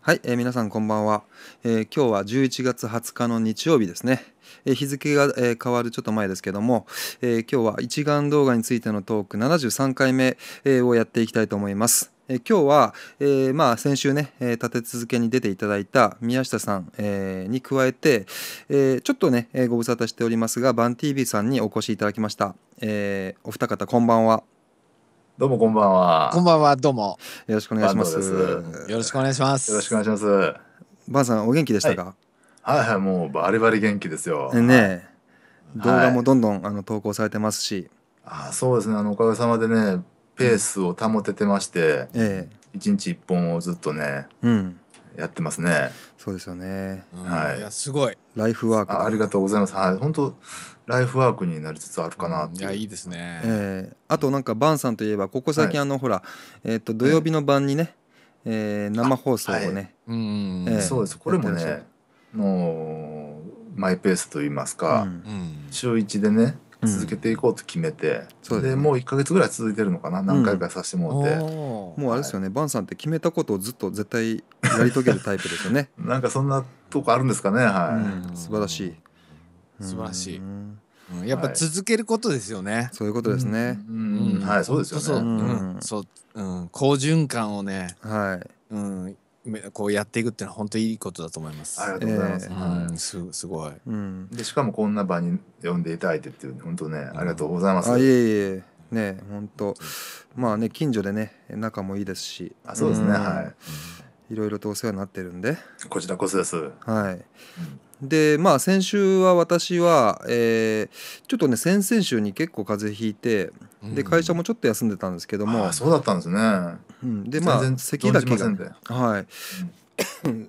はい、えー、皆さんこんばんは、えー、今日は11月20日の日曜日ですね、えー、日付が、え変わるちょっと前ですけども、え今日は一眼動画についてのトーク73回目、えをやっていきたいと思います、え今日は、えまあ、先週ね、え立て続けに出ていただいた宮下さん、えに加えて、えちょっとね、えご無沙汰しておりますがバン TV さんにお越しいただきました、えお二方こんばんはどうもこんばんは。こんばんは、どうも。よろしくお願いします。よろしくお願いします。よろしくお願いします。ばあさん、お元気でしたか。はい、はい、はい、もうバリバリ元気ですよ。ね、はい、動画もどんどん、あの投稿されてますし。あ、そうですね。あのおかげさまでね、ペースを保ててまして。ええ。一日一本をずっとね。うん。やってますね。そうですよね。はい。いや、すごい。ライフワーク。ありがとうございます。はい、本当。ライフワークになりつつあるかなっていう、ん、いやいいですね、えー、あとなんかバンさんといえばここ最近あの、はい、ほら、えー、と土曜日の晩にね、えー、生放送をね、はい、えー、そうですこれもねもうマイペースといいますか、うん、週一でね続けていこうと決めて、うん、で、もう1か月ぐらい続いてるのかな何回かさせてもらって、うん、もうあれですよね、はい、バンさんって決めたことをずっと絶対やり遂げるタイプですよね なんかそんなとこあるんですかねはい、うん、素晴らしい素晴らしい。うん、やっぱ続けることですよね。そういうことですね。うん、はい、そうですよね。そう、うん、そう、うん、好循環をね。はい。うん、こうやっていくってのは本当にいいことだと思います。ありがとうございます。えー、うん、すすごい。うん、でしかもこんな場に呼んでいただいてっていう本当ね、ありがとうございます。あいえいえ。ね、本当。まあね、近所でね、仲もいいですし。あ、そうですね。はい。いろいろとお世話になってるんで。こちらこそです。はい。でまあ先週は私は、えー、ちょっとね先々週に結構風邪ひいて、うん、で会社もちょっと休んでたんですけどもそうだったんですね、うん、でまあ咳だけが、ね、はい、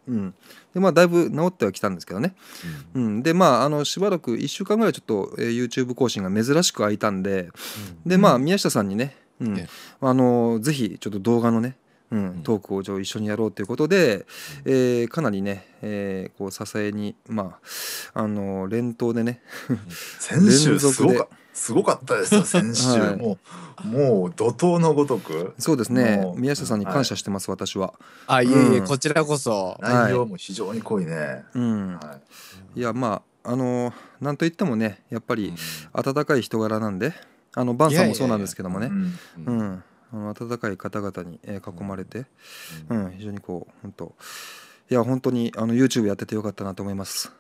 うんでまあだいぶ治ってはきたんですけどね、うん、うん、でまああのしばらく1週間ぐらいちょっと、えー、YouTube 更新が珍しく空いたんで、でまあ宮下さんにね、うん、あのぜひちょっと動画のね、うん、トークを一緒にやろうということで、えー、かなりね、えー、こう支えにまああの連投でね先週すごか すごかったですよ先週、はい、もうもう怒涛のごとくそうですね宮下さんに感謝してます、はい、私はあいえいえ、うん、こちらこそ内容も非常に濃いね、はい、うん、はい、いやまああのなんといってもねやっぱり温かい人柄なんであのバンさんもそうなんですけどもねうんあの温かい方々に、え囲まれて、うん、うん、非常にこう本当いや本当にあの YouTube やっててよかったなと思います。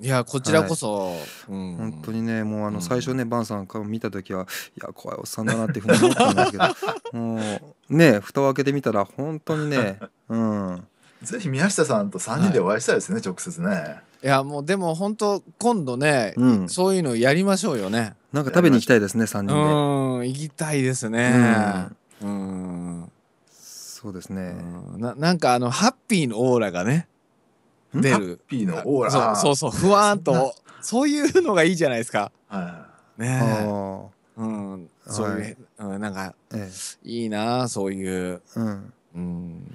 いやこちらこそ、はいうん、本当にねもうあの最初ね、うん、バンさんか見た時はいや怖いおっさんだなっていうふうに思ったんですけど もうね蓋を開けてみたら本当にね うんぜひ宮下さんと3人でお会いしたいですね、はい、直接ねいやもうでも本当今度ね、うん、そういうのやりましょうよねなんか食べに行きたいですね3人でうん行きたいですね、うんそうですねななんかあのハッピーのオーラがね出るハッピーのオーラそうそうそうふわっとそういうのがいいじゃないですか、はい、ねえうん、そういう、はい、うん、なんか、ええ、いいなそういう、うん、うん、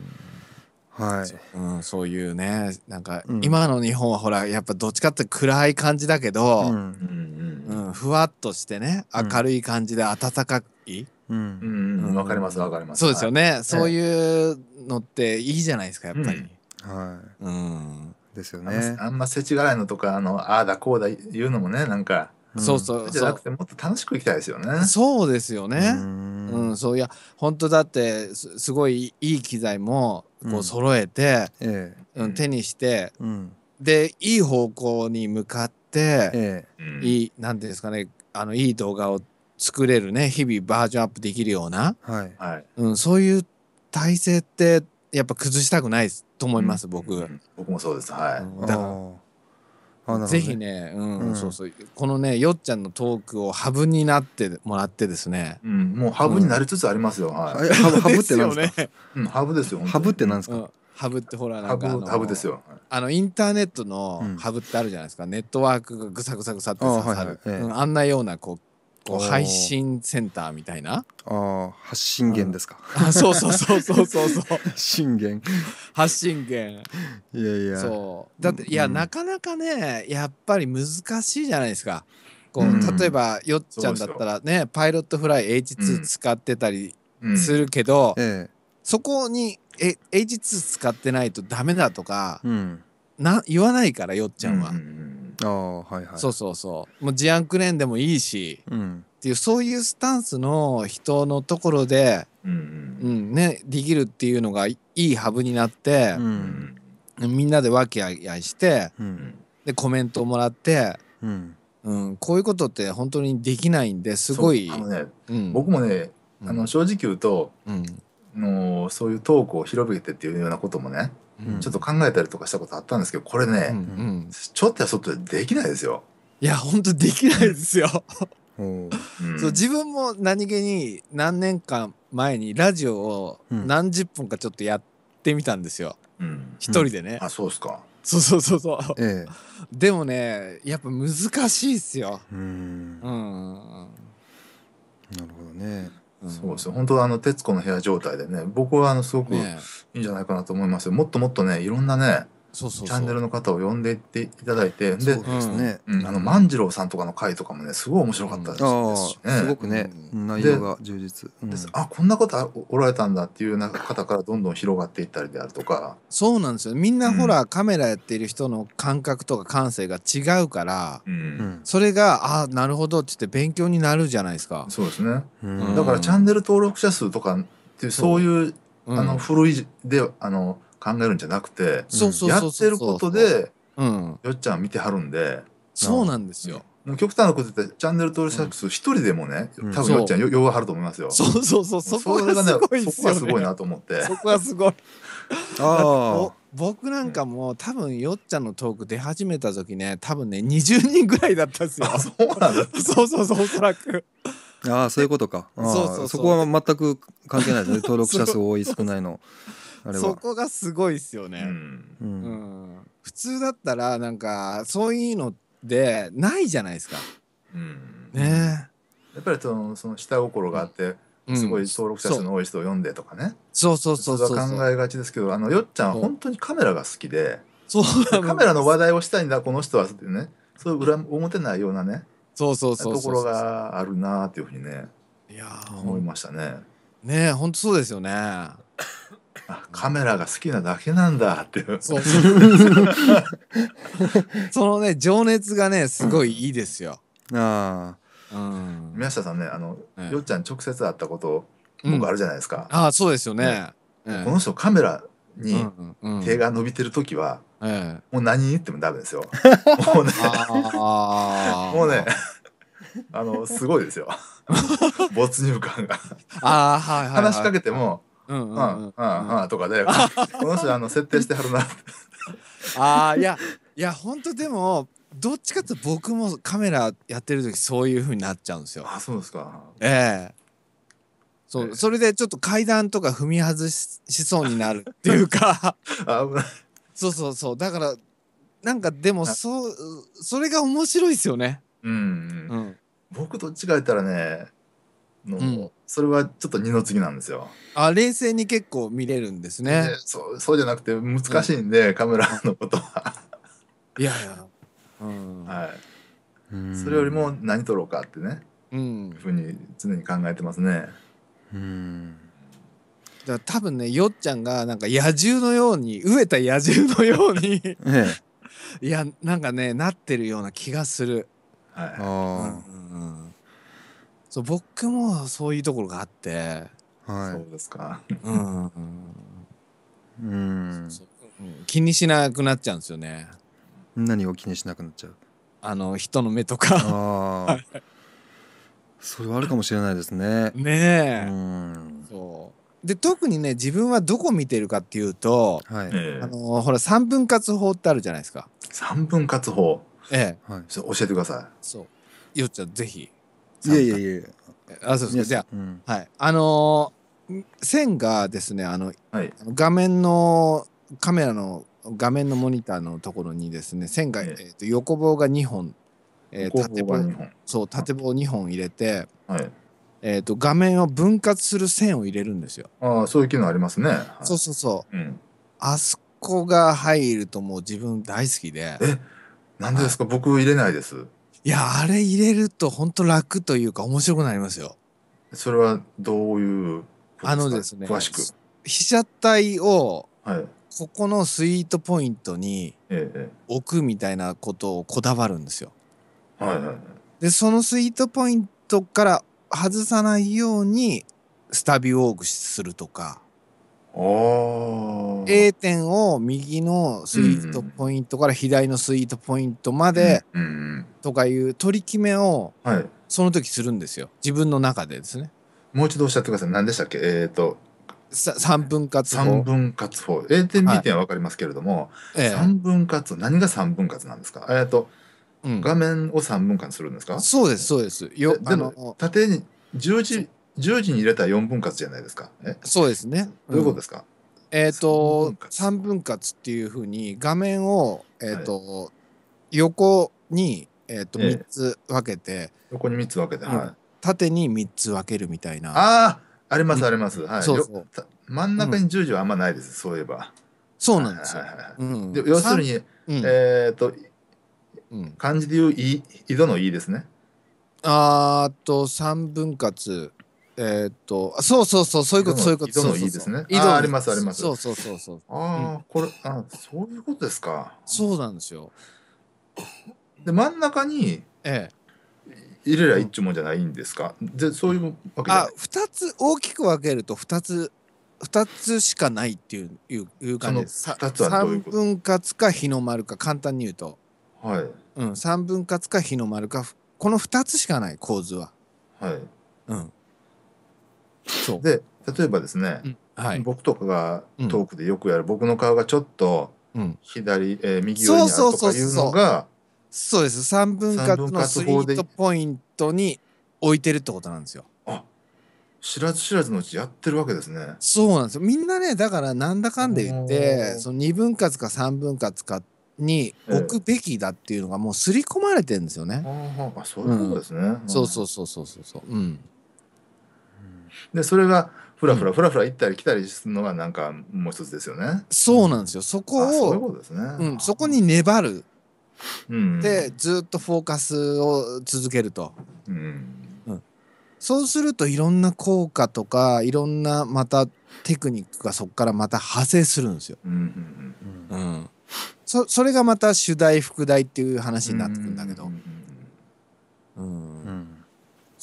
はい、うん、そういうねなんか、うん、今の日本はほらやっぱどっちかって暗い感じだけど、うん、うん、ふわっとしてね明るい感じで温かい、うん、うん、分かりますわかりますそうですよね、はい、そういうのっていいじゃないですかやっぱり、うん、はい、うん、ですよねあんま世知辛いのとかあのああだこうだ言うのもねなんかそうそうじゃなくてもっと楽しくいきたいですよねそうですよねうんそういや本当だってすごいいい機材もこう揃えて、うんええ、手にして、うん、でいい方向に向かって、ええ、いいなんていうんですかねあのいい動画を作れるね日々バージョンアップできるような、はいはいうん、そういう体制ってやっぱ崩したくないと思います、うん、僕、うん、僕もそうですはい、だから、ぜひね、うん、うん、そうそうこのねよっちゃんのトークをハブになってもらってですね、うん、もうハブになりつつありますよ、はい、ハブハブって何ですか、ね、うん、ハブですよハブって何ですか、ハブってほらなんかハブですよ、あのインターネットのハブってあるじゃないですか、ネットワークがぐさぐさぐさって刺さる、あはいはいええ、あんなようなこうこう配信センターみたいなあ発信源ですか、あそうそうそうそうそうそう 発信源発信源いやいやそうだって、うん、いやなかなかねやっぱり難しいじゃないですかこう、うん、例えばよっちゃんだったらねパイロットフライ H2 使ってたりするけど、うんええ、そこにえ H2 使ってないとダメだとか、うん、な言わないからよっちゃんは。うんうんあはいはい、そうそうそうもうジアンクレーンでもいいし、うん、っていうそういうスタンスの人のところで、うん、うん、ね、できるっていうのがいいハブになって、うん、みんなで和気あいあいして、でコメントをもらって。うんこういうことって本当にできないんですごい。あのね、僕もねあの正直言うと、うん、のそういうトークを広げてっていうようなこともね、ちょっと考えたりとかしたことあったんですけどこれね、うんうん、ちょっとやそっとできないですよ。いや本当できないですよ。そう自分も何気に何年間前にラジオを何十分かちょっとやってみたんですよ。うん、一人でね。あそうですか。そうそうそうそう。ええ、でもねやっぱ難しいっすよ。うんうん。なるほどね。そうですよ本当はあの「徹子の部屋」状態でね僕はあのすごくいいんじゃないかなと思いますよ、もっともっとねいろんなねチャンネルの方を呼んでいっていただいてで万次郎さんとかの回とかもねすごい面白かったですしね。すごくね内容が充実。あこんな方おられたんだっていう方からどんどん広がっていったりであるとかそうなんですよみんなほらカメラやっている人の感覚とか感性が違うからそれがあなるほどって言って勉強になるじゃないですか。そうですねだからチャンネル登録者数とかってそういうあの古いであの考えるんじゃなくて、やってることで、よっちゃん見てはるんで。そうなんですよ。もう極端なこと言ってチャンネル登録者数一人でもね、多分よっちゃん弱はると思いますよ。そうそうそう、そこがね、そこがすごいなと思って。そこがすごい。ああ。僕なんかも多分よっちゃんのトーク出始めた時ね多分ね20人ぐらいだったんですよ。そうなんだ そうそうそうおそらく。ああそういうことか。そうそうそこは全く関係ないですね登録者数多い少ないの。あれはそこがすごいっすよね、うんうん普通だったらなんかそういうのでないじゃないですかうんねやっぱりそのその下心があってすごい登録者数の多い人を読んでとかね、そうそうそうそう考えがちですけどあのよっちゃんは本当にカメラが好きで、そうカメラの話題をしたいんだこの人はってねそういう裏表ないようなねそうそうそうそうところがあるなっていうふうにねいや思いましたね。ね本当そうですよねあカメラが好きなだけなんだっていうそう そのね情熱がねすごいいいですよ、うん、ああ、うん、宮下さんねあの、ええ、よっちゃん直接会ったこと僕あるじゃないですか、うん、あそうですよね、ね、この人カメラに手が伸びてる時は、うんうん、もう何言ってもダメですよもうねもうねあのすごいですよ 没入感があ、はいはいはい、話しかけても、うんうんうんうんとかでこの人あの設定してはるなああいやいや本当でもどっちかって僕もカメラやってる時そういうふうになっちゃうんですよ。あそうですか。ええー、そう、それでちょっと階段とか踏み外ししそうになるっていうか危ないそうそうそうだからなんかでもそうそれが面白いですよね。うん、うん、僕どっちか言ったらねの、うん、それはちょっと二の次なんですよ。あ冷静に結構見れるんですね。でそうそうじゃなくて難しいんで、カメラのことは。いやいや、うんはい、それよりも何撮ろうかってね、うん、ふうに常に考えてますね。うんだ多分ねよっちゃんがなんか野獣のように飢えた野獣のようにええ、いやなんかねなってるような気がする。はい、あうんうんそう僕もそういうところがあって、はい、そうですか、うん、うん、気にしなくなっちゃうんですよね何を気にしなくなっちゃうあの人の目とかそれはあるかもしれないですねねえ、うん、そうで特にね自分はどこ見てるかっていうと、はい、あのほら三分割法ってあるじゃないですか三分割法ええ、はい、教えてくださいそうよっちゃんぜひいやいやいやあそうそう。じゃあ、うん、はいあのー、線がですねあの、はい、画面のカメラの画面のモニターのところにですね線が、えー、と横棒が2本、えー、縦棒そう縦棒2本入れて、はい、えー、と画面を分割する線を入れるんですよ。ああそういう機能ありますね。はい、そうそうそう。うん、あそこが入るともう自分大好きで。えなんでですか、僕入れないです。いやあれ入れると本当楽というか面白くなりますよ。それはどういうあのですね詳しく被写体をここのスイートポイントに置くみたいなことをこだわるんですよ。はいはい、でそのスイートポイントから外さないようにスタビウォークするとか A 点を右のスイートポイントから左のスイートポイントまでとかいう取り決めをその時するんですよ自分の中でですね。もう一度おっしゃってください何でしたっけえっ、ー、と3分割法3分割法 A 点 B 点は分かりますけれども、はい、3分割何が3分割なんですかえっと、うん、画面を3分割するんですかそうですそうですよでも縦に十字10時に入れたら4分割じゃないですか。えそうですね。どういうことですか、うん、えっ、ー、と3分割っていうふうに画面を、えーと、はい、横に、えーとえー、3つ分けて横に3つ分けて、はい、うん、縦に3つ分けるみたいな。ああありますあります。はい、そうそう真ん中に10時はあんまないです、そういえば。そうなんですよ。で要するに、えっ、と、漢字でいう「い」「井戸の「い」ですね。あーと3分割えー、っとそうそうそうそういうことそういうことでそうそうそうそうありますありますそうそうそうそうああ、これあそういうことですかそうなんですよで真ん中にええ入れりゃ一丁もんじゃないんですか、うん、でそういうわけあ2つ大きく分けると2つ二つしかないっていういういう感じです2つはどういうこと分割か日の丸か簡単に言うと、はいうん、三分割か日の丸かこの二つしかない構図は。はいうん、そうで例えばですね、はい、僕とかがトークでよくやる、僕の顔がちょっと左、えー、右寄りにあるとかいうのがそうです三分割のスイートポイントに置いてるってことなんですよ。知らず知らずのうちやってるわけですね。そうなんですよ。みんなね、だからなんだかんで言って、その二分割か三分割かに置くべきだっていうのがもう刷り込まれてるんですよね。えー、あ、そういうことですね。うん、そうそうそうそうそうそう。うん。でそれがふらふらふらふら行ったり来たりするのがなんかもう一つですよね。そうなんですよそこをそうこですね、そこに粘る、でずっとフォーカスを続けると。うんそうするといろんな効果とかいろんなまたテクニックがそこからまた派生するんですよ。うんそそれがまた主題副題っていう話になってくんだけど。うん、うんうん、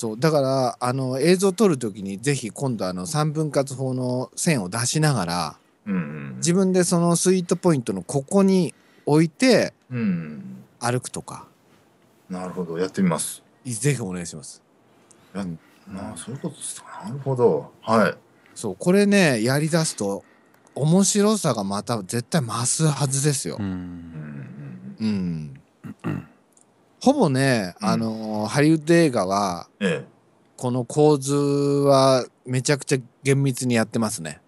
そうだからあの映像撮る時にぜひ今度あの3分割法の線を出しながら、うん、自分でそのスイートポイントのここに置いて歩くとか、うん、なるほどやってみますぜひお願いしますやなそういうことですかなるほどはいそうこれねやりだすと面白さがまた絶対増すはずですよううんんうん、うん、ほぼね、あのハリウッド映画は、ええ、この構図はめちゃくちゃ厳密にやってますね。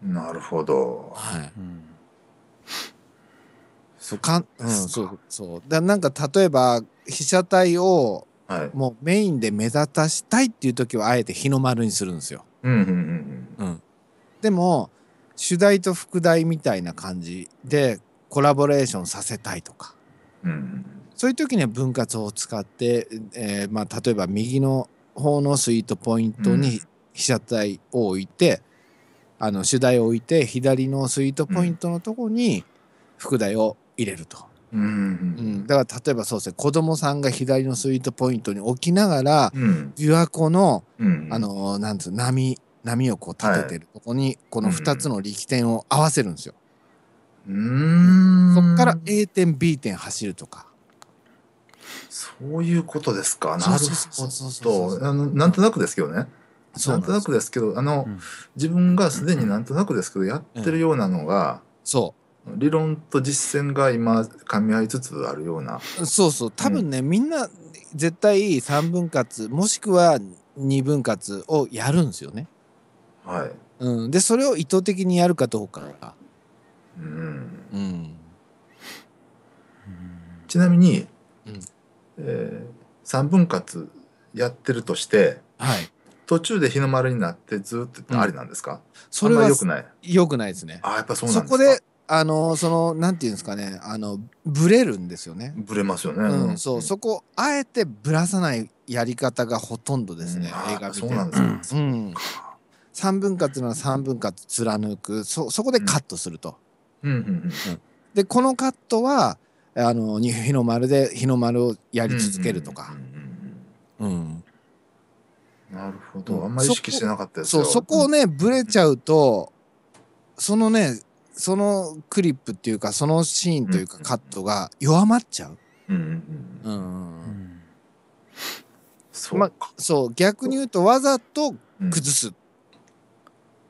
なるほど。はい。うん、そうかん、うん、そうそうだなんか例えば被写体を、はい、もうメインで目立たしたいっていう時はあえて日の丸にするんですよ。うんうんうんうん。うん、でも主題と副題みたいな感じでコラボレーションさせたいとか。うんそういう時には分割法を使って、えー、まあ、例えば右の方のスイートポイントに被写体を置いて、うん、あの主題を置いて左のスイートポイントのとこに副題を入れると。うん、うん、だから例えばそうですね子供さんが左のスイートポイントに置きながら、うん、琵琶湖の、うん、あのなんつう波波をこう立ててる、ここにこの2つの力点を合わせるんですよ。うん、そっから A 点 B 点走るとか。そういうことですか。なるほど。あの、なんとなくですけどね。なんとなくですけど、あの、うん、自分がすでになんとなくですけど、やってるようなのが、そう。理論と実践が今噛み合いつつあるようなそうそう多分ね、うん、みんな絶対3分割もしくは2分割をやるんですよねはい、うん、でそれを意図的にやるかどうかがうん、うん、ちなみに、うん、えー、3分割やってるとして、はい、途中で日の丸になってずっとありなんですか、うん、それはよくないよくないですねあやっぱそうなんですかそこであのそのなんていうんですかねあのブレるんですよねブレますよね、うん、そうそこあえてぶらさないやり方がほとんどですね、うん、映画見てそうなんですね、うん、3分割なら3分割貫くそそこでカットすると、うんうんうんうん、でこのカットはあの日の丸で日の丸をやり続けるとか。うんなるほど。あんまり意識してなかったですよそそこをね、ぶれちゃうと、そのね、そのクリップっていうか、そのシーンというかカットが弱まっちゃう。うん。うん。そうま、そう逆に言うとわざと崩すっ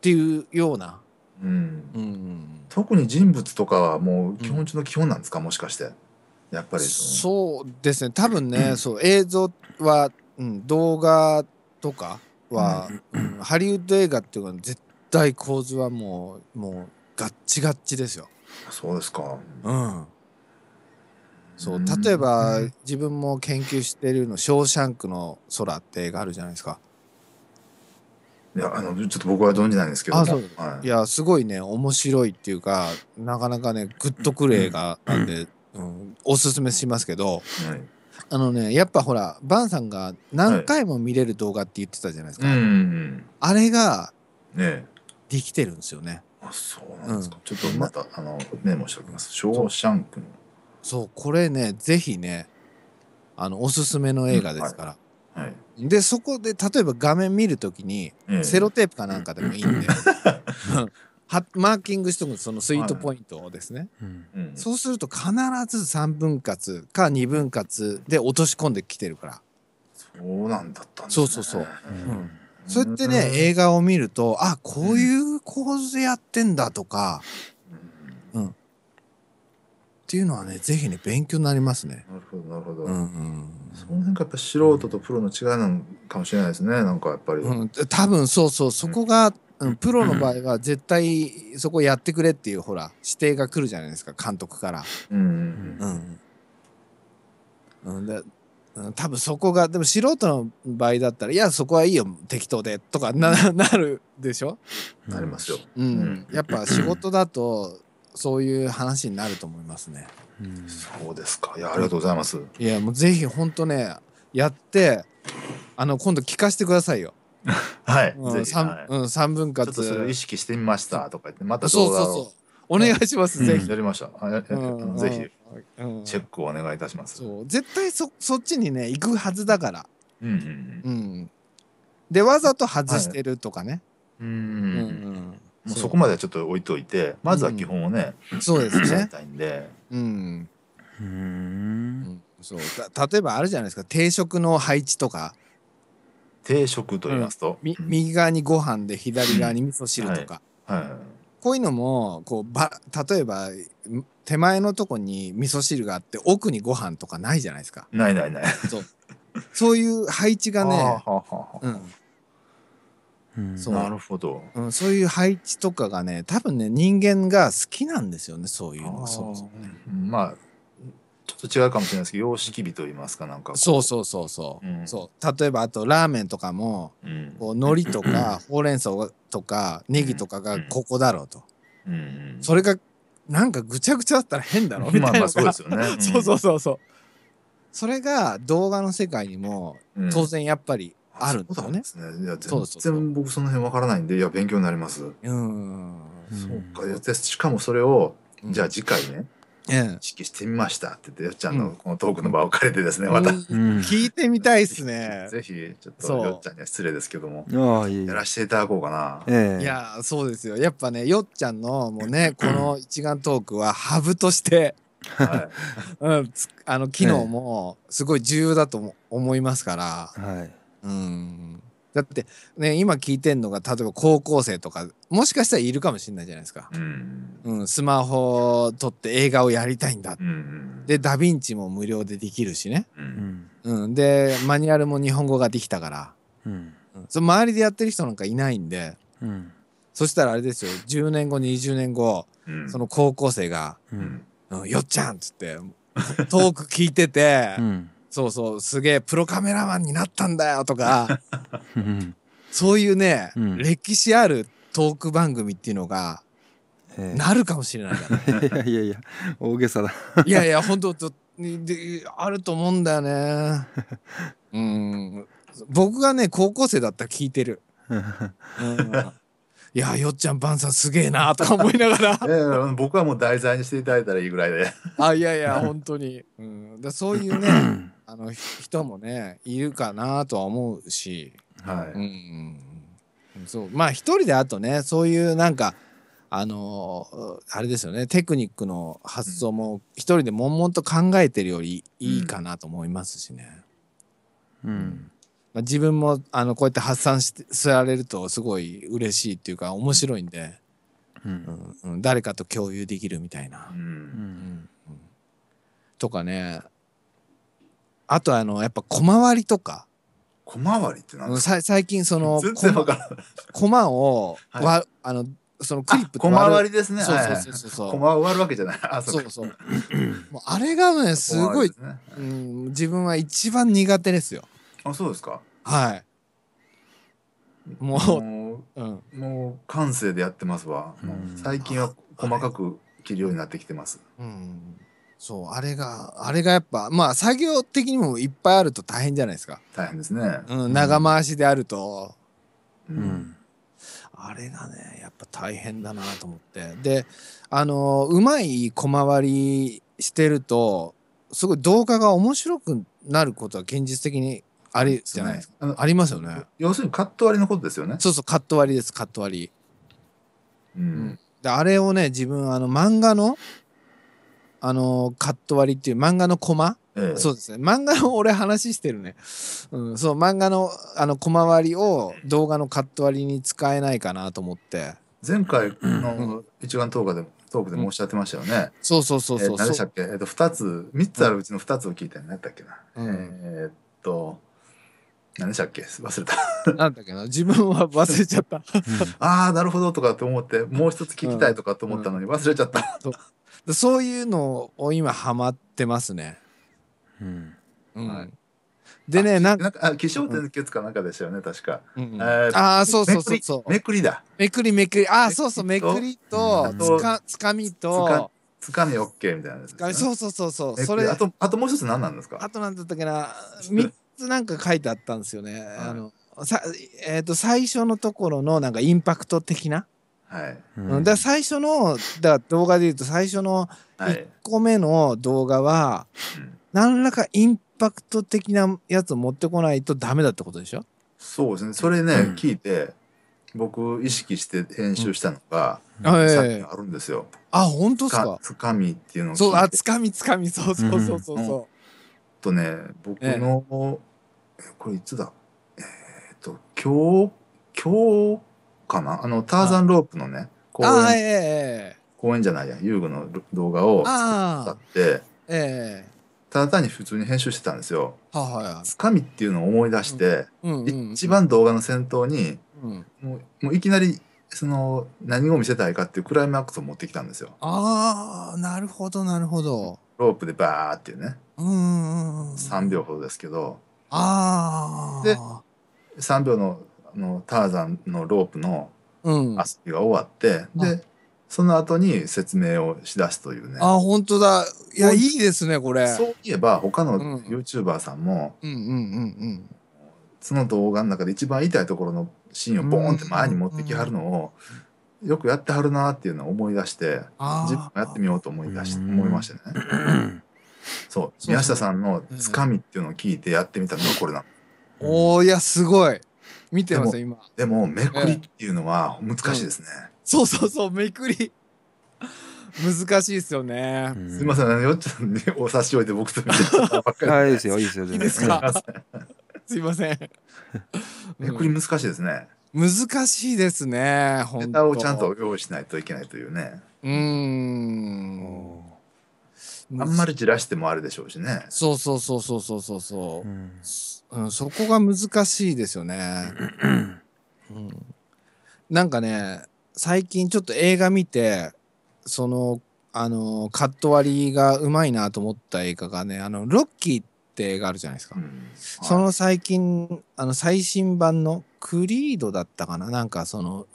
ていうような。うん。うん特に人物とかはもう基本中の基本なんですか、もしかしてやっぱりそそうですね多分ね、そう映像は、うん、動画とかは、うん、ハリウッド映画っていうのは絶対構図はもうもうガッチガッチですよそうですかうんそう例えば、自分も研究してるの「ショーシャンクの空」って映画あるじゃないですかいやあのちょっと僕は存じないんですけど、はい、いやすごいね面白いっていうかなかなかねグッとくる映画なんで、うん、うん、おすすめしますけど、はい、あのねやっぱほらバンさんが何回も見れる動画って言ってたじゃないですか、はい、あれが、ね、できてるんですよね。あそうなんですか、うん、ちょっとまたあのメモしておきます。ショーシャンクのそうこれねぜひねあのおすすめの映画ですから。うんはいはい、でそこで例えば画面見るときに、セロテープかなんかでもいいんで はマーキングしおくそのスイートポイントをですね、はい、そうすると必ず3分割か2分割で落とし込んできてるからそうなんだったんです、ね、そうそうそう、うん、そうやってね、映画を見るとあこういう構図でやってんだとか、うんっていうのはね、ぜひね、勉強になりますね。なるほど、なるほど。うんうん、その辺がやっぱ素人とプロの違いなのかもしれないですね、なんかやっぱり。うん、多分そうそう、そこが、うん、プロの場合は絶対そこやってくれっていう、ほら、指定が来るじゃないですか、監督から。うん。うん。うん、うん、で多分そこがでも素人の場合だったら「いやそこはいいよ適当で」とかななるでしょなりますよ。うん、やっぱ仕事だとそういう話になると思いますね。うん、そうですか。いや、ありがとうございます。いや、もうぜひ本当ね、やって、あの、今度聞かせてくださいよ。はい。うん、三、はい、うん、三分割。意識してみましたとか言って、またそうそうそう。お願いします。ぜひ。やりました。ぜひ。チェックをお願いいたします。絶対そ、そっちにね、行くはずだから。うん。うん。で、わざと外してるとかね。ううん。ん。うん。もうそこまではちょっと置いといてまずは基本をね、そうですねたいんでうんうんそう例えばあるじゃないですか定食の配置とか定食と言いますと、うん、右側にご飯で左側に味噌汁とか、はい、はい、こういうのもこうば例えば手前のとこに味噌汁があって奥にご飯とかないじゃないですかないないないそうそういう配置がね、うん、うん、そうなるほど、うん、そういう配置とかがね多分ね人間が好きなんですよねそういうのそうそね。まあちょっと違うかもしれないですけど様式美と言いますかなんかそうそうそうそううん、そう例えばあとラーメンとかも、うん、こう海苔とか ほうれん草とかネギとかがここだろうと、うん、それがなんかぐちゃぐちゃだったら変だろみたいなまあそうですよね、そうそうそうそうそれが動画の世界にも当然やっぱりあるんですよね。そうですね。いや、全然僕その辺わからないんで、いや、勉強になります。うん。そうか。しかもそれを、じゃあ次回ね、うん、意識してみましたってよっちゃんのこのトークの場を借りてですね、また。聞いてみたいですね。ぜひ、ちょっとよっちゃんには失礼ですけども、やらせていただこうかな。いや、そうですよ。やっぱね、よっちゃんのもうね、この一眼トークはハブとして、あの機能もすごい重要だと思いますから、うんだってね今聞いてんのが例えば高校生とかもしかしたらいるかもしれないじゃないですか、うん、うん、スマホを撮って映画をやりたいんだ、うん、でダ・ヴィンチも無料でできるしね、うん、うん、でマニュアルも日本語ができたから、うん、その周りでやってる人なんかいないんで、うん、そしたらあれですよ10年後20年後、その高校生が「うんよっちゃん!」っつってトーク聞いてて。うんそうそうすげえプロカメラマンになったんだよとかそういうね、うん、歴史あるトーク番組っていうのがなるかもしれないから、ね、いやいや大げさだいやいや本当とであると思うんだよねうん僕がね高校生だったら聞いてる、うん、いやよっちゃんばんさんすげえなとか思いながら 僕はもう題材にしていただいたらいいぐらいであいやいや本当に、うん、だそういうね あの 人もねいるかなとは思うし、はいうん、うん、そうまあ一人であとねそういうなんかあのあれですよねテクニックの発想も一人で悶々と考えてるよりいいかなと思いますしね。うん、うんまあ、自分もあのこうやって発散してすられるとすごい嬉しいっていうか面白いんで、うんうん、誰かと共有できるみたいな。うんうん、とかねあとあのやっぱ小回りとか小回りって何で最近その全然コマを、はい、あのそのクリップ小回りですねそうそうそうそう 小回るわけじゃないあそうそうう。もうあれがねすごい、ね、うん、自分は一番苦手ですよあそうですかはいもうもう,、うん、もう感性でやってますわ、うん、最近は細かく切るようになってきてます、うんそうあれがあれがやっぱまあ作業的にもいっぱいあると大変じゃないですか大変ですね、うん、長回しであると、うん、うん、あれがねやっぱ大変だなと思ってであのうまい小回りしてるとすごい動画が面白くなることは現実的にありじゃないですか、ね、ありますよね要するにカット割りのことですよねそうそうカット割りですカット割り、うん、であれをね自分あの漫画のあのカット割りっていう漫画のコマ、ええ、そうですね漫画の俺話してるね、うん、そう漫画のあのコマ割りを動画のカット割りに使えないかなと思って前回の一眼ークでも、トークで申し上げましたよね、うん、そうそうそうそう、えー、何でしたっけえっ、ー、と2つ3つあるうちの2つを聞いたの何だっけな、うん、えー、っと何でしたっけ忘れたなんだっけな自分は 忘れちゃったああなるほどとかと思ってもう一つ聞きたいとかと思ったのに忘れちゃった、うん、そういうのを今ハマってますねうん、うんでねなんかあ化粧点結かなんかでしたよね確か、うんうんー、ああそうそうそうそうめくりだめくりめくりああそうそうめくりとつかつかみとつかみ OK みたいな、ね、そうそうそうそうそれあとあともう一つ何なんですかあとなんだったっけなつなんか書いてあったんですよね。あのさえー、と最初のところのなんかインパクト的な、はいうん、だ最初のだ動画で言うと最初の1個目の動画は、何らかインパクト的なやつを持ってこないとダメだってことでしょそうですねそれね、うん、聞いて僕意識して編集したのが、うん、さっきあるんですよ。あ本当ですかつかみっていうのをそうあつかみつかみそうそうそうそうそう。うん、とね僕のこれいつだえー、っと、今日、今日かなあの、ターザンロープのね、公演、えー、公演じゃないや、遊具の動画を作って、えーただ単に普通に編集してたんですよ。はいはいつかみっていうのを思い出して、うんうんうん一番動画の先頭にうんもうもういきなりその何を見せたいかっていうクライマックスを持ってきたんですよ。ああなるほどなるほどロープでバーっていうねうんうんうん3秒ほどですけどあで3秒ののターザンのロープの遊びが終わって、うん、でその後に説明をしだすというねあ本当だいやいいですねこれそういえば他の YouTuber さんも、うん、うんうんうんその動画の中で一番痛いところのシーンをボーンって前に持ってきはるのを、よくやってはるなっていうのを思い出して自分もやってみようと思い出し、思いましたね。そう、宮下さんのつかみっていうのを聞いてやってみたのがこれなの。おー、いや、すごい。見てます今。でも、めくりっていうのは難しいですね。そうそうそう、めくり。難しいですよね。すみません、よっちゃんね、お差し置いて僕と見てたばっかり。い、いですよ、いいですよ。すか。ません。めくり難しいですね。難しいですね。ネタをちゃんと用意しないといけないというね。うん。あんまりじらしてもあるでしょうしね。そうそうそうそうそうそうそう、んそこが難しいですよね、うん。なんかね、最近ちょっと映画見て、その、あの、カット割りがうまいなと思った映画がね、あの、ロッキーって映画あるじゃないですか。うんはい、その最近、あの、最新版のクリードだったかななんかその、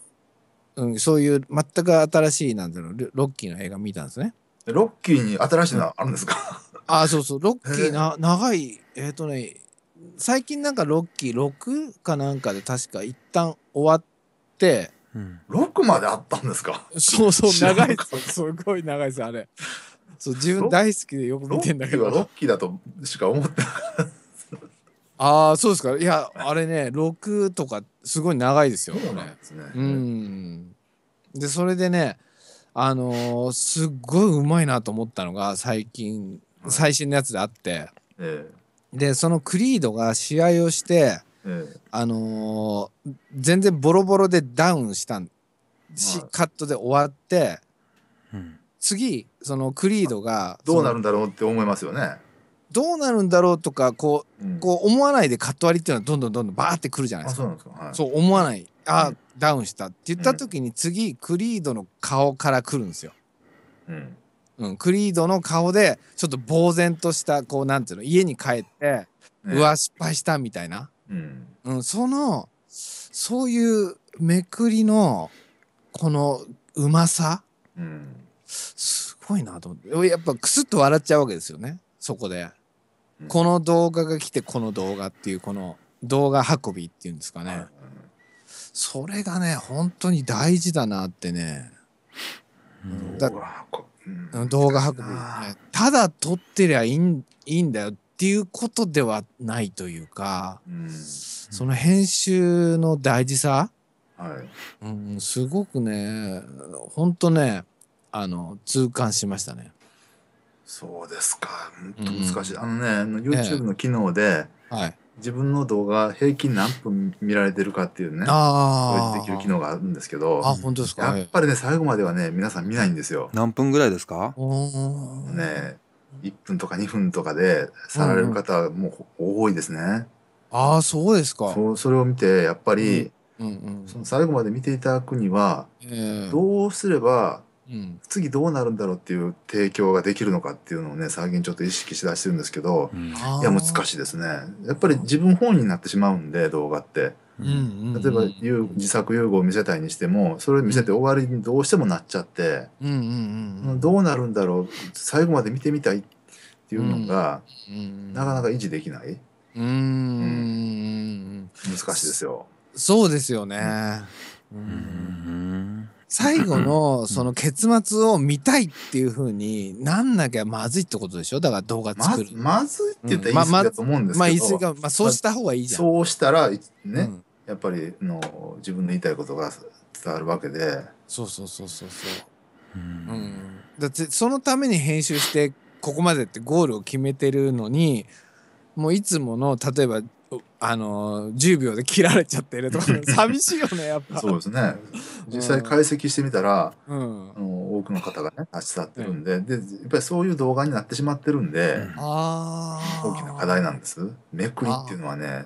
うん、そういう全く新しいなんていうのロッキーの映画見たんですね。ロッキーに新しいのあるんですかあそうそうロッキーな長いえっ、ー、とね最近なんかロッキー6かなんかで確か一旦終わって、うん、6まであったんですかそうそう長いすごい長いですあれそう自分大好きでよく見てんだけどロッキーだとしか思ってなかったああそうですかいやあれね6とかすごい長いですよそうなんですねうんでそれでねあのー、すっごいうまいなと思ったのが最近最新のやつであって、えでそのクリードが試合をして、え、あのー、全然ボロボロでダウンしたんし、カットで終わって、うん、次そのクリードがどうなるんだろうって思いますよね。どうなるんだろうとかこううん、こう思わないでカット割りっていうのはどんどんどんどんバーってくるじゃないですか。そう、はい、思わないあ、うん、ダウンしたって言った時に次クリードの顔から来るんですよ。うんうん、クリードの顔でちょっと呆然としたこうなんていうの家に帰ってうわ失敗したみたいな、うん、うん、そのそういうめくりのこのうまさ、うん、すごいなと思ってやっぱクスッと笑っちゃうわけですよねそこで、うん、この動画が来てこの動画っていうこの動画運びっていうんですかね、はいそれがね本当に大事だなってね、うん、動画運ぶ、ね、ただ撮ってりゃいいんいいんだよっていうことではないというか、うん、その編集の大事さ、はいうん、すごくね本当ねあの痛感しましたね。そうですか難しい、うん、あのね YouTube の機能で、はい、自分の動画平均何分見られてるかっていうねあできる機能があるんですけどあ本当ですか、やっぱりね最後まではね皆さん見ないんですよ何分ぐらいですかね1分とか2分とかでさられる方はもう多いですね、うんああそうですかそそれを見てやっぱり、うんその最後まで見ていただくには、えどうすればうん、次どうなるんだろうっていう提供ができるのかっていうのをね最近ちょっと意識しだしてるんですけど、うん、いや難しいですねやっぱり自分本になってしまうんで動画って、うん、例えば自作融合を見せたいにしてもそれ見せて終わりにどうしてもなっちゃって、どうなるんだろう最後まで見てみたいっていうのが、なかなか維持できない、うん難しいですよそうですよね、うん最後のその結末を見たいっていうふうになんなきゃまずいってことでしょだから動画作るま、まずいって言ったら言い過ぎだと思うんですけど、うん、まあ、まあ、いまあ、そうした方がいいじゃん、そうしたらね、うん、やっぱりの自分の言いたいことが伝わるわけでそうそうそうそうそう、うん、うん、だってそのために編集してここまでってゴールを決めてるのにもういつもの例えばあのー、10秒で切られちゃってるとか 寂しいよねやっぱそうですね実際解析してみたら、うん、あの多くの方がね立ち去ってるんでうん、でやっぱりそういう動画になってしまってるんで、うん、大きな課題なんですめくりっていうのはね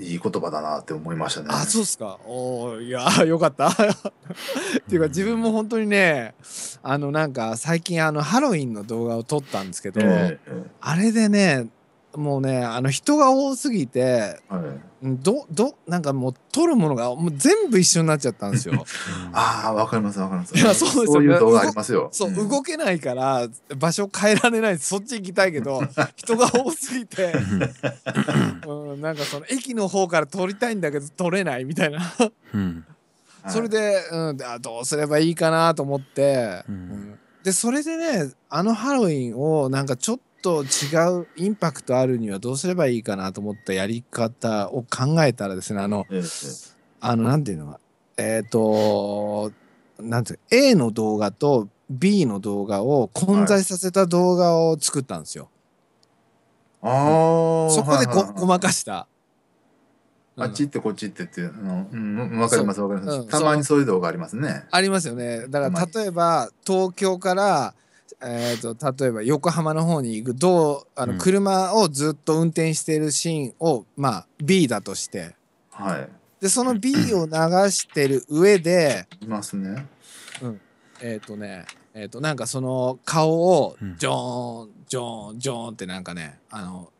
いい言葉だなって思いましたね。あ、そうっすか。おいや よかった。っていうか自分も本当にね、あのなんか最近あのハロウィンの動画を撮ったんですけど、えー、あれでね、もうねあの人が多すぎて、はい、どどなんかもう取るものがもう全部一緒になっちゃったんですよ。ああわかりますわかります。いやそうですよ。そういう動画ありますよ。そう、うん、動けないから場所変えられないそっち行きたいけど 人が多すぎて、うん、なんかその駅の方から取りたいんだけど取れないみたいな。うん それで、うん、あどうすればいいかなと思って、うん、でそれでねあのハロウィンをなんかちょっとと違うインパクトあるにはどうすればいいかなと思ったやり方を考えたらですねあの、ええ、あのなんていうのえっ、ー、となんていう A の動画と B の動画を混在させた動画を作ったんですよ。はい、ああ、そこでご、はいはい、ごまかした。あっち行ってこっち行ってっていううん、わ、うん、かりますわかります、たまにそういう動画ありますね。ありますよね。だから例えば東京からえーと、例えば横浜の方に行くどうあの車をずっと運転しているシーンを、まあ、B だとして、はい、でその B を流してる上でいますね、うん、えっ、ー、とねえっ、ー、となんかその顔をジョーン、ジョーンジョーンってなんかねあの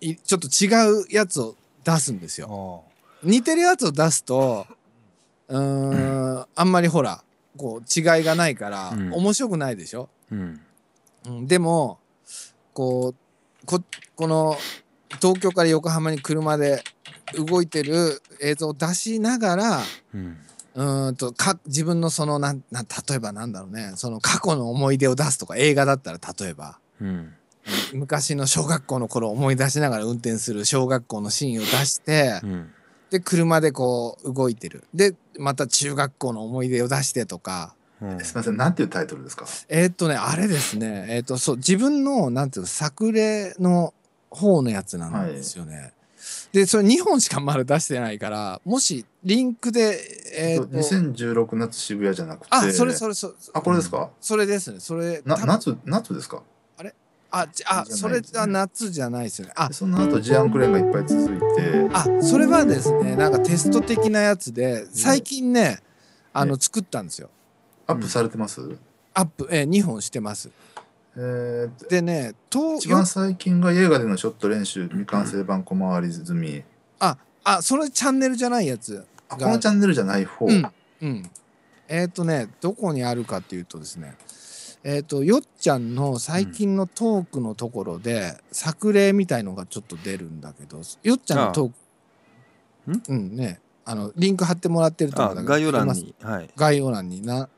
いちょっと違うやつを出すんですよ。似てるやつを出すとうん、あんまりほらこう違いがないから、面白くないでしょ、ううん、でもこうここの東京から横浜に車で動いてる映像を出しながら、うん、うんとか自分のそのなな例えばなんだろうねその過去の思い出を出すとか映画だったら例えば、うん、昔の小学校の頃を思い出しながら運転する小学校のシーンを出して、うん、で車でこう動いてるでまた中学校の思い出を出してとか、すみません、なんていうタイトルですかえー、っとね、あれですね、えー、っと、そう、自分の、なんていうの、作例の方のやつなんですよね。はい、で、それ2本しかまだ出してないから、もし、リンクで、えー、っと。2016夏渋谷じゃなくて。あ、それそれそれ。あ、これですか、うん、それですね、それ。な、夏、夏ですかあれあ、あ、それは夏じゃないですよね。あ、その後、ジアンクレーンがいっぱい続いて。あ、それはですね、なんかテスト的なやつで、最近ね、あの、作ったんですよ。ねアップされてます、うん、アップ、えー、2本してます。えー、でね一番最近が映画でのショット練習未完成版小回り済み、ああそのチャンネルじゃないやつあこのチャンネルじゃない方、うん、うん、えっ、ー、とねどこにあるかっていうとですねえっ、ー、とよっちゃんの最近のトークのところで、作例みたいのがちょっと出るんだけどよっちゃんのトークうんねあのリンク貼ってもらってると思うんだけど概要欄に、はい、概要欄にな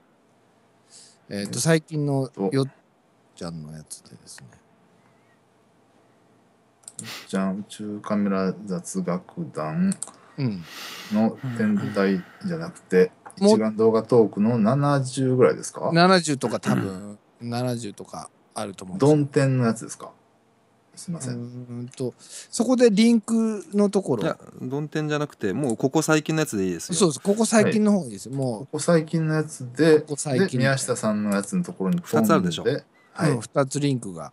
えっ、ー、と、最近のよっちゃんのやつでですね。よっちゃん宇宙カメラ雑学団の天体じゃなくて、一眼動画トークの70ぐらいですか ?70 とか多分、70とかあると思う。ドン天のやつですかすいませんうんとそこでリンクのところいや論点じゃなくてもうここ最近のやつでいいですよそうですここ最近の方がいいです、はい、もうここ最近のやつでここ最近宮下さんのやつのところに2つあるでしょ、はいうん、2つリンクが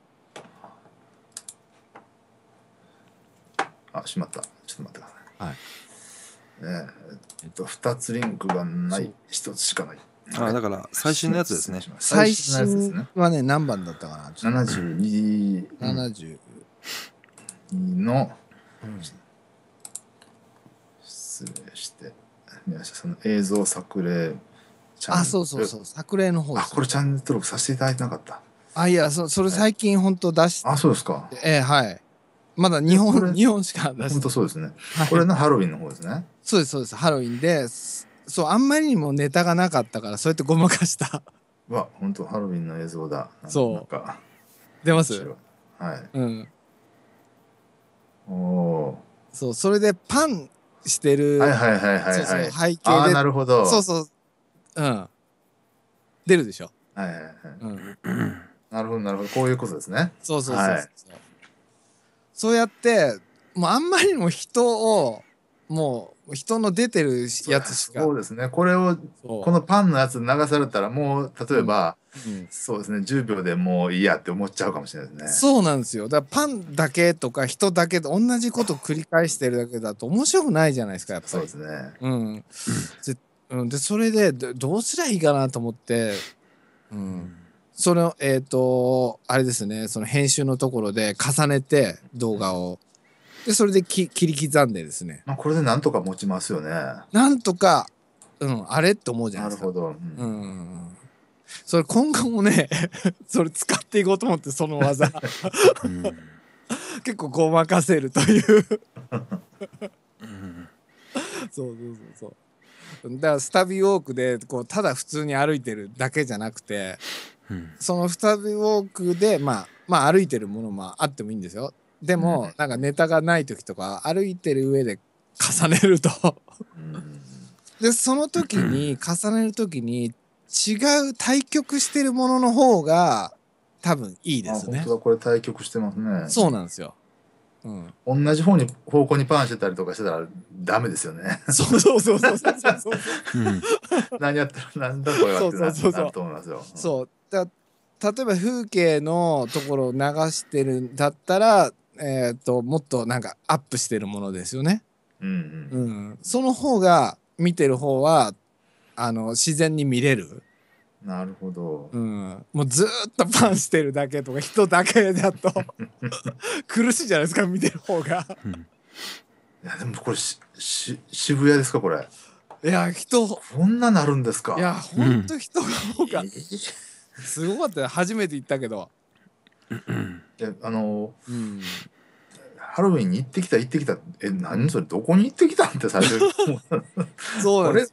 あしまったちょっと待ってください、はいええっと、2つリンクがない1つしかないあだから最新のやつですね。最新はね何番だったかな。七十二。七十。の、うん、失礼してそさんの映像作例あそうそうそう作例の方あこれチャンネル登録させていただいてなかったあいやそそれ最近本当出して、はい、あそうですかええー、はいまだ日本日本しか出して本当そうですね、はい、これのハロウィンの方ですねそうですそうですハロウィンでそうあんまりにもネタがなかったからそうやってごまかしたわ本当ハロウィンの映像だそう出ますはい、うんそうそれでパンしてるはいはいはいはい、はい、背景であなるほどそうそううん出るでしょはいはいはい、うん、なるほどなるほどこういうことですねそうそうそうそう、はい、そうやってもうあんまりにも人をもう人の出てるやつしかそうですねこれをこのパンのやつ流されたらもう例えば、うんうん、そうですね10秒でもういいやって思っちゃうかもしれないですねそうなんですよだからパンだけとか人だけと同じこと繰り返してるだけだと面白くないじゃないですかやっぱりそうですねうんでそれでどうすりゃいいかなと思ってうんそのえっ、ー、とあれですねその編集のところで重ねて動画を、で、それでき切り刻んでですね。まあ、これでなんとか持ちますよね。なんとか、うん、あれって思うじゃないですか。なるほど。うん。うんそれ今後もね それ使っていこうと思ってその技 結構ごまかせるという そうそうそうそうだからスタビウォークでこうただ普通に歩いてるだけじゃなくて、うん、そのスタビウォークでまあまあ歩いてるものもあってもいいんですよでも、なんかネタがない時とか歩いてる上で重ねるとでその時に重ねる時に違う対局してるものの方が多分いいですね。本当はこれ対局してますね。そうなんですよ。うん、同じ方に方向にパンしてたりとかしてたらダメですよね。そうそうそうそうそうそうそう。何やってるなんだこれはってなると思いますよ。そうだ例えば風景のところを流してるんだったらえーと、もっとなんかアップしてるものですよね。うん、うんうん、その方が見てる方はあの自然に見れる。なるほど、うん、もうずっとパンしてるだけとか人だけだと 苦しいじゃないですか見てる方がうん、いやでもこれしし渋谷ですかこれいや人こんななるんですかいやほんと人の方がすごかった初めて行ったけどであの、うん、ハロウィンに行ってきた行ってきたえ何それどこに行ってきたんって最初 そうこれ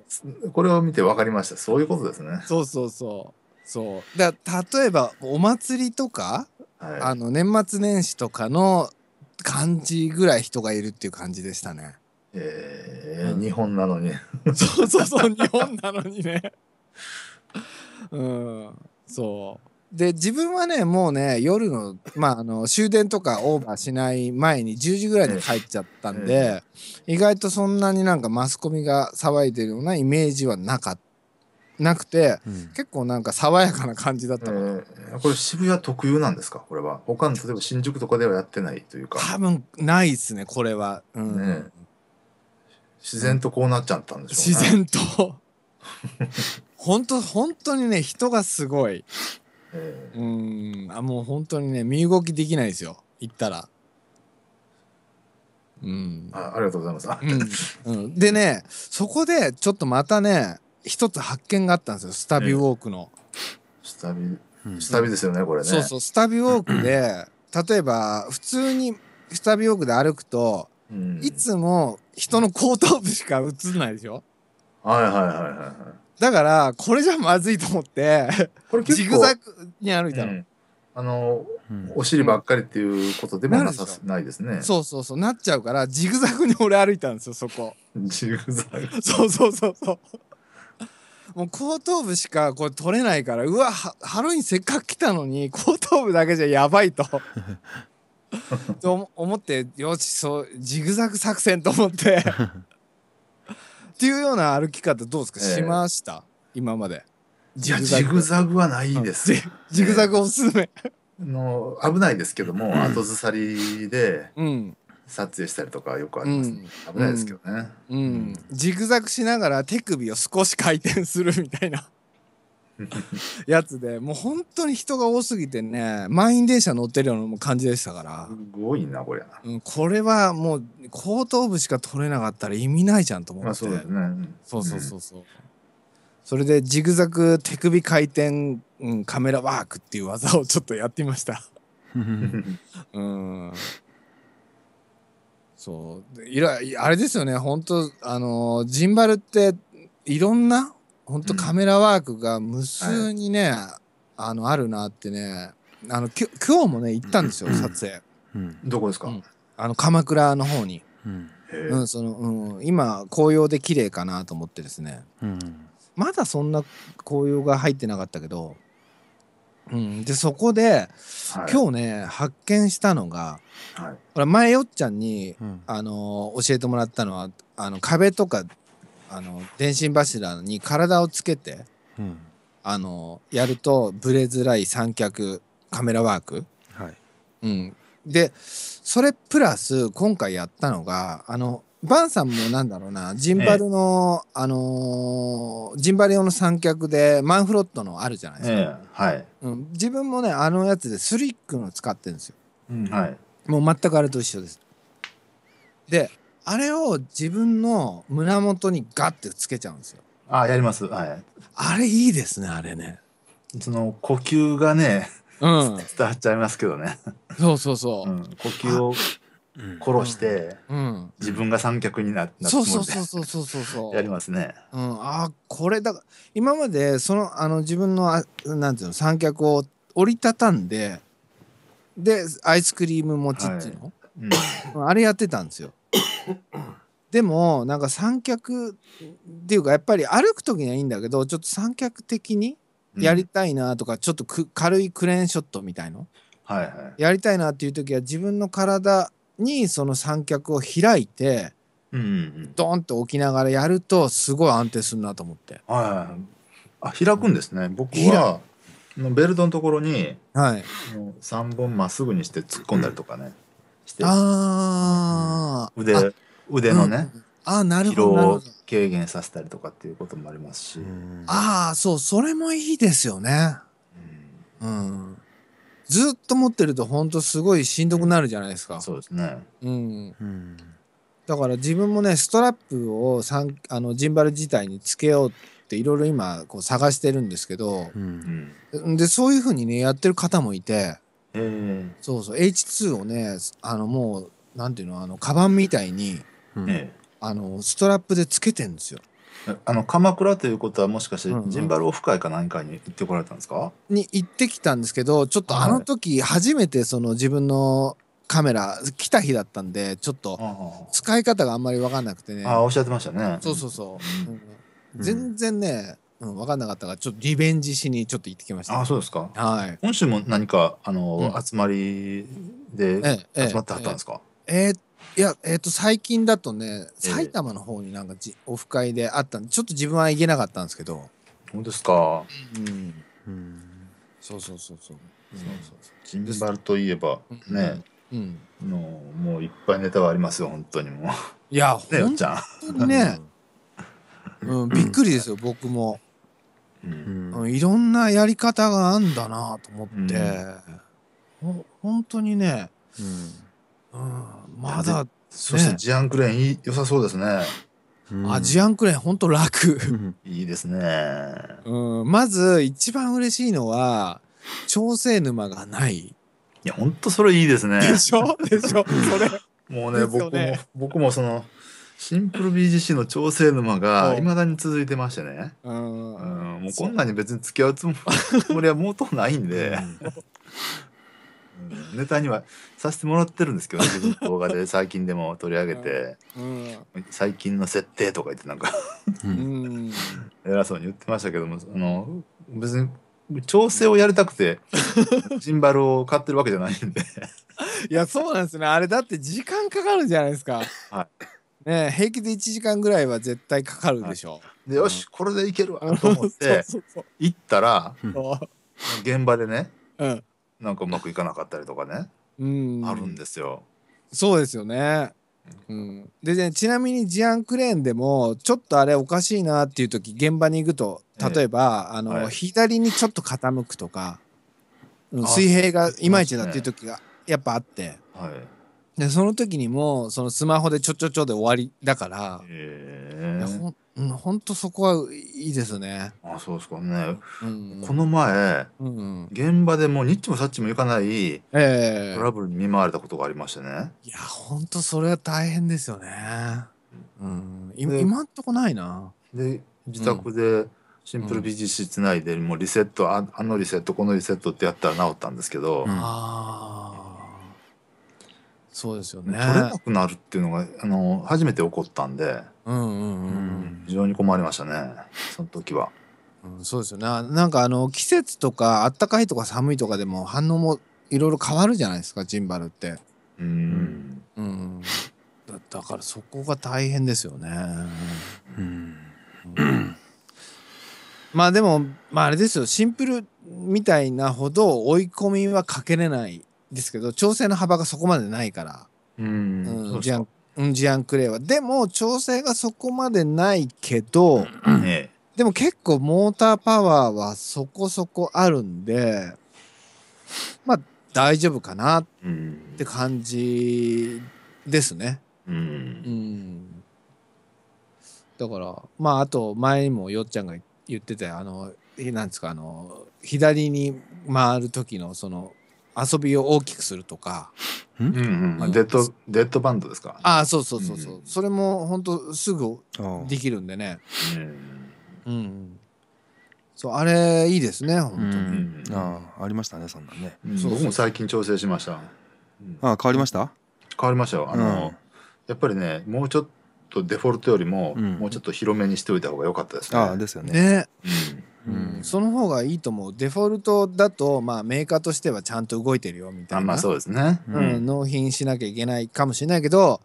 これを見て分かりましたそういうことですねそうそうそうそうだ例えばお祭りとか、はい、あの年末年始とかの感じぐらい人がいるっていう感じでしたねえー、うん、日本なのにそうそうそう日本なのにねうんそうで自分はねもうね夜の,、まあ、あの終電とかオーバーしない前に10時ぐらいで帰っちゃったんで、えー、意外とそんなになんかマスコミが騒いでるようなイメージはなかなくて、うん、結構なんか爽やかな感じだったの、えー、これ渋谷特有なんですかこれは他の例えば新宿とかではやってないというか多分ないっすねこれは、うん、ね、自然とこうなっちゃったんでしょうね自然と 本当本当にね人がすごいうん、あもう本当にね身動きできないですよ行ったら。うん、あありがとうございます、うん、うん、でねそこでちょっとまたね一つ発見があったんですよスタビウォークの、えスタビスタビですよね、うん、これねそうそうスタビウォークで例えば普通にスタビウォークで歩くと、うん、いつも人の後頭部しか映んないでしょはいはいはいはいはいだからこれじゃまずいと思ってこれジグザグに歩いたの。うんあの、うん、お尻ばっかりっていうことでもなさないですね。そうそうそう、なっちゃうから、ジグザグに俺歩いたんですよ、そこ。ジグザグ。そうそうそうそう。もう後頭部しかこれ取れないから、うわ、ハロウィンせっかく来たのに、後頭部だけじゃやばいと。と思って、よし、そう、ジグザグ作戦と思ってっていうような歩き方どうですか、えー、しました今まで。いやジグザグはないです、うん、ジグザグおすすめの危ないですけども、後ずさりで撮影したりとかよくあります、ねうん、危ないですけどね、うんジグザグしながら手首を少し回転するみたいな やつでもう本当に人が多すぎてね満員電車乗ってるような感じでしたからすごいなこれ、うん、これはもう後頭部しか取れなかったら意味ないじゃんと思って、まあ、そうですね、そうそうそうそう、うん、それでジグザグ手首回転、うん、カメラワークっていう技をちょっとやってみました うんそういろあれですよね本当あのジンバルっていろんな本当カメラワークが無数にね、あのあるなってねあのき今日もね行ったんですよ、撮影、どこですか、あの鎌倉の方に、うんそのうん、今紅葉で綺麗かなと思ってですね、まだそんな紅葉が入ってなかったけど、うん、でそこで、今日ね発見したのが、はい、前よっちゃんに、あの教えてもらったのはあの壁とかあの電信柱に体をつけて、うん、あのやるとブレづらい三脚カメラワーク、はいうん、でそれプラス今回やったのがあのバンさんもなんだろうなジンバルの、ええ、あのー、ジンバル用の三脚でマンフロットのあるじゃないですか、え、はいうん、自分もねあのやつでスリックの使ってるんですよ、うんはい、もう全くあれと一緒ですであれを自分の胸元にガッてつけちゃうんですよ。あ、やります。はい。あれいいですね、あれね。その呼吸がね、うん、伝わっちゃいますけどね。そうそうそう。うん、呼吸を殺して、うん、自分が三脚になって、そうそうそうそうそうそう。やりますね。うん、あ、これだか今までそのあの自分のあなんていうの三脚を折りたたんで、でアイスクリーム持ちっていうの、はいうん、あれやってたんですよ。でもなんか三脚っていうかやっぱり歩く時にはいいんだけどちょっと三脚的にやりたいなとか、うん、ちょっと軽いクレーンショットみたいの、はいはい、やりたいなっていう時は自分の体にその三脚を開いて、うん、うん、ドンと置きながらやるとすごい安定するなと思って。はい、はい、あ開くんですね、僕はベルトのところに、はい、3本まっすぐにして突っ込んだりとかね。うんしてあ、うん、腕腕のね、うん、あなるほど疲労を軽減させたりとかっていうこともありますしああそうそれもいいですよねうん、うん、ずっと持ってると本当すごいしんどくなるじゃないですかそうですねうん、うんだから自分もねストラップをさんあのジンバル自体につけようっていろいろ今こう探してるんですけど、うん、でそういうふうにねやってる方もいて、そうそう H2 をねあのもうなんていうのあのカバンみたいに、うん、あのストラップでつけてんですよ。あの鎌倉ということはもしかしてジンバルオフ会か何回に行ってこられたんですか、に行ってきたんですけどちょっとあの時初めてその自分のカメラ来た日だったんでちょっと使い方があんまり分かんなくてねああおっしゃってましたねそうそうそう、うん、全然ねうん、分かんなかったからちょっとリベンジしにちょっと行ってきました、あそうですか、はい、今週も何かあの、うん、集まりで集まってはったんですか、えー、いや、えっ、ー、と、最近だとね、埼玉の方になんかじ、えー、オフ会であったんで、ちょっと自分は行けなかったんですけど。本当ですか。うん。うん、そうそうそうそう。そうそうジンバルといえばね、うん、うん、のもういっぱいネタはありますよ、本当にもう。いや、ね、っちゃん、ね、うん、びっくりですよ、僕も。うん、いろんなやり方があんだなと思って、うん、本当にね、うん、うん、まだ、ね、そしてジアンクレーンいい良さそうですね。あジアンクレーン本当楽いいですね、うん、まず一番嬉しいのは調整沼がないいや本当それいいですねでしょでしょそれもうね、ね、僕も僕もそのシンプル BGC の調整沼がいまだに続いてましてね、うん、もうこんなに別に付き合うつもりはもうとないんで、うん、ネタにはさせてもらってるんですけど、ね、動画で 最近でも取り上げて、うん、最近の設定とか言ってなんか偉そうに言ってましたけどもその別に調整をやりたくてジンバルを買ってるわけじゃないんで いやそうなんですねあれだって時間かかるじゃないですか。はいね、平気で1時間ぐらいは絶対かかるでしょう。でよしこれでいけるわと思って 行ったら現場でね、うん、なんかうまくいかなかったりとかね、うん、あるんですよ。そうですよね。うん、でねちなみに事案クレーンでもちょっとあれおかしいなっていう時現場に行くと例えば、えあの、はい、左にちょっと傾くとか水平がいまいちだっていう時がやっぱあって。はいでその時にもそのスマホでちょちょちょで終わりだからへえほんとそこはいいですねあそうですかね、うんこの前、うんうん、現場でもうニッチもサッチもいかない、えトラブルに見舞われたことがありましてねいやほんとそれは大変ですよねうん今んとこないなで自宅でシンプル BGC つないで、うん、もうリセットああのリセットこのリセットってやったら治ったんですけど、うん、ああそうですよね取れなくなるっていうのがあの初めて起こったんで、うんうんうん、うん、非常に困りましたねその時は。うん、そうですよねなんかあの季節とかあったかいとか寒いとかでも反応もいろいろ変わるじゃないですかジンバルって。うん、うん、だからそこが大変ですよね。うん、うん、まあでも、まあ、あれですよシンプルみたいなほど追い込みはかけれないですけど調整の幅がそこまでないからうんジアンジアン・クレイはでも調整がそこまでないけど、ね、でも結構モーターパワーはそこそこあるんでまあ大丈夫かなって感じですね。うん、うんだからまああと前にもよっちゃんが言ってたあのなんですかあの左に回る時のその遊びを大きくするとか、うんうんうん、デッドデッドバンドですかああそうそうそうそう、うん、それも本当すぐできるんでねうん、うん、そうあれいいですね本当に、うんあありましたねそんなね、うん、僕も最近調整しました、うん、ああ変わりました変わりましたよあの、やっぱりねもうちょっとデフォルトよりも、うん、もうちょっと広めにしておいた方が良かったですねああですよねね、うんうん、その方がいいと思うデフォルトだと、まあ、メーカーとしてはちゃんと動いてるよみたいなあまあそうですね、うん、うん、納品しなきゃいけないかもしれないけど、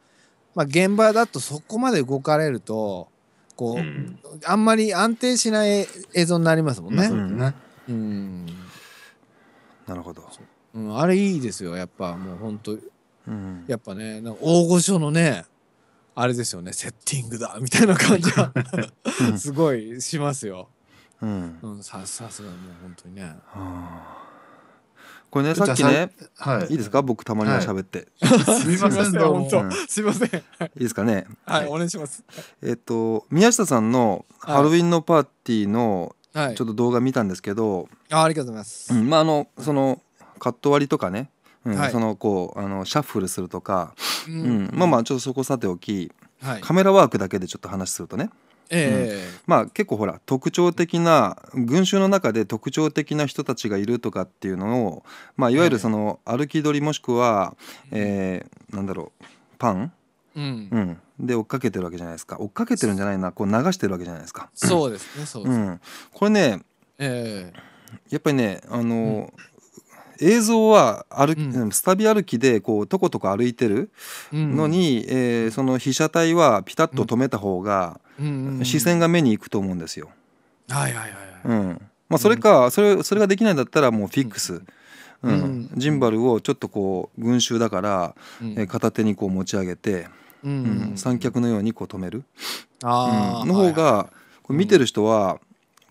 まあ、現場だとそこまで動かれるとこう、うん、あんまり安定しない映像になりますもんね。う、んなるほど、うん、あれいいですよやっぱもう本当、うん、やっぱね大御所のねあれですよねセッティングだみたいな感じは すごいしますよ。うん、ささすがもう本当にね、はあ、これねさっきね、はい、いいですか僕たまには喋って、は い、すみませんどうも、うん、すみませんいいですかねはい、お願いしますえっ、ー、と宮下さんのハロウィンのパーティーのちょっと動画見たんですけど、はい、あありがとうございます、うん、まああのそのカット割りとかね、うん、はい、そのこうあのシャッフルするとか、うん、うん、まあまあちょっとそこさておき、はい、カメラワークだけでちょっと話するとね、えー、まあ、結構ほら特徴的な群衆の中で特徴的な人たちがいるとかっていうのを、まあ、いわゆるその歩き取りもしくは、えー、なんだろうパン、うん、うん、で追っかけてるわけじゃないですか追っかけてるんじゃないなこう流してるわけじゃないですか。そうですねそうですね、うん、これね、えー、やっぱりねあの映像は歩うん、スタビ歩きでこうとことか歩いてるのに、うん、えー、その被写体はピタッと止めた方が、視線が目に行くと思うんですよ。はいはいはい、うんまあ、それか、それそれができないんだったらもうフィックス。うん、うん、ジンバルをちょっとこう群衆だから、うん、え片手にこう持ち上げて、うん、うん、三脚のようにこう止める、あうん、の方が、はいはい、見てる人は、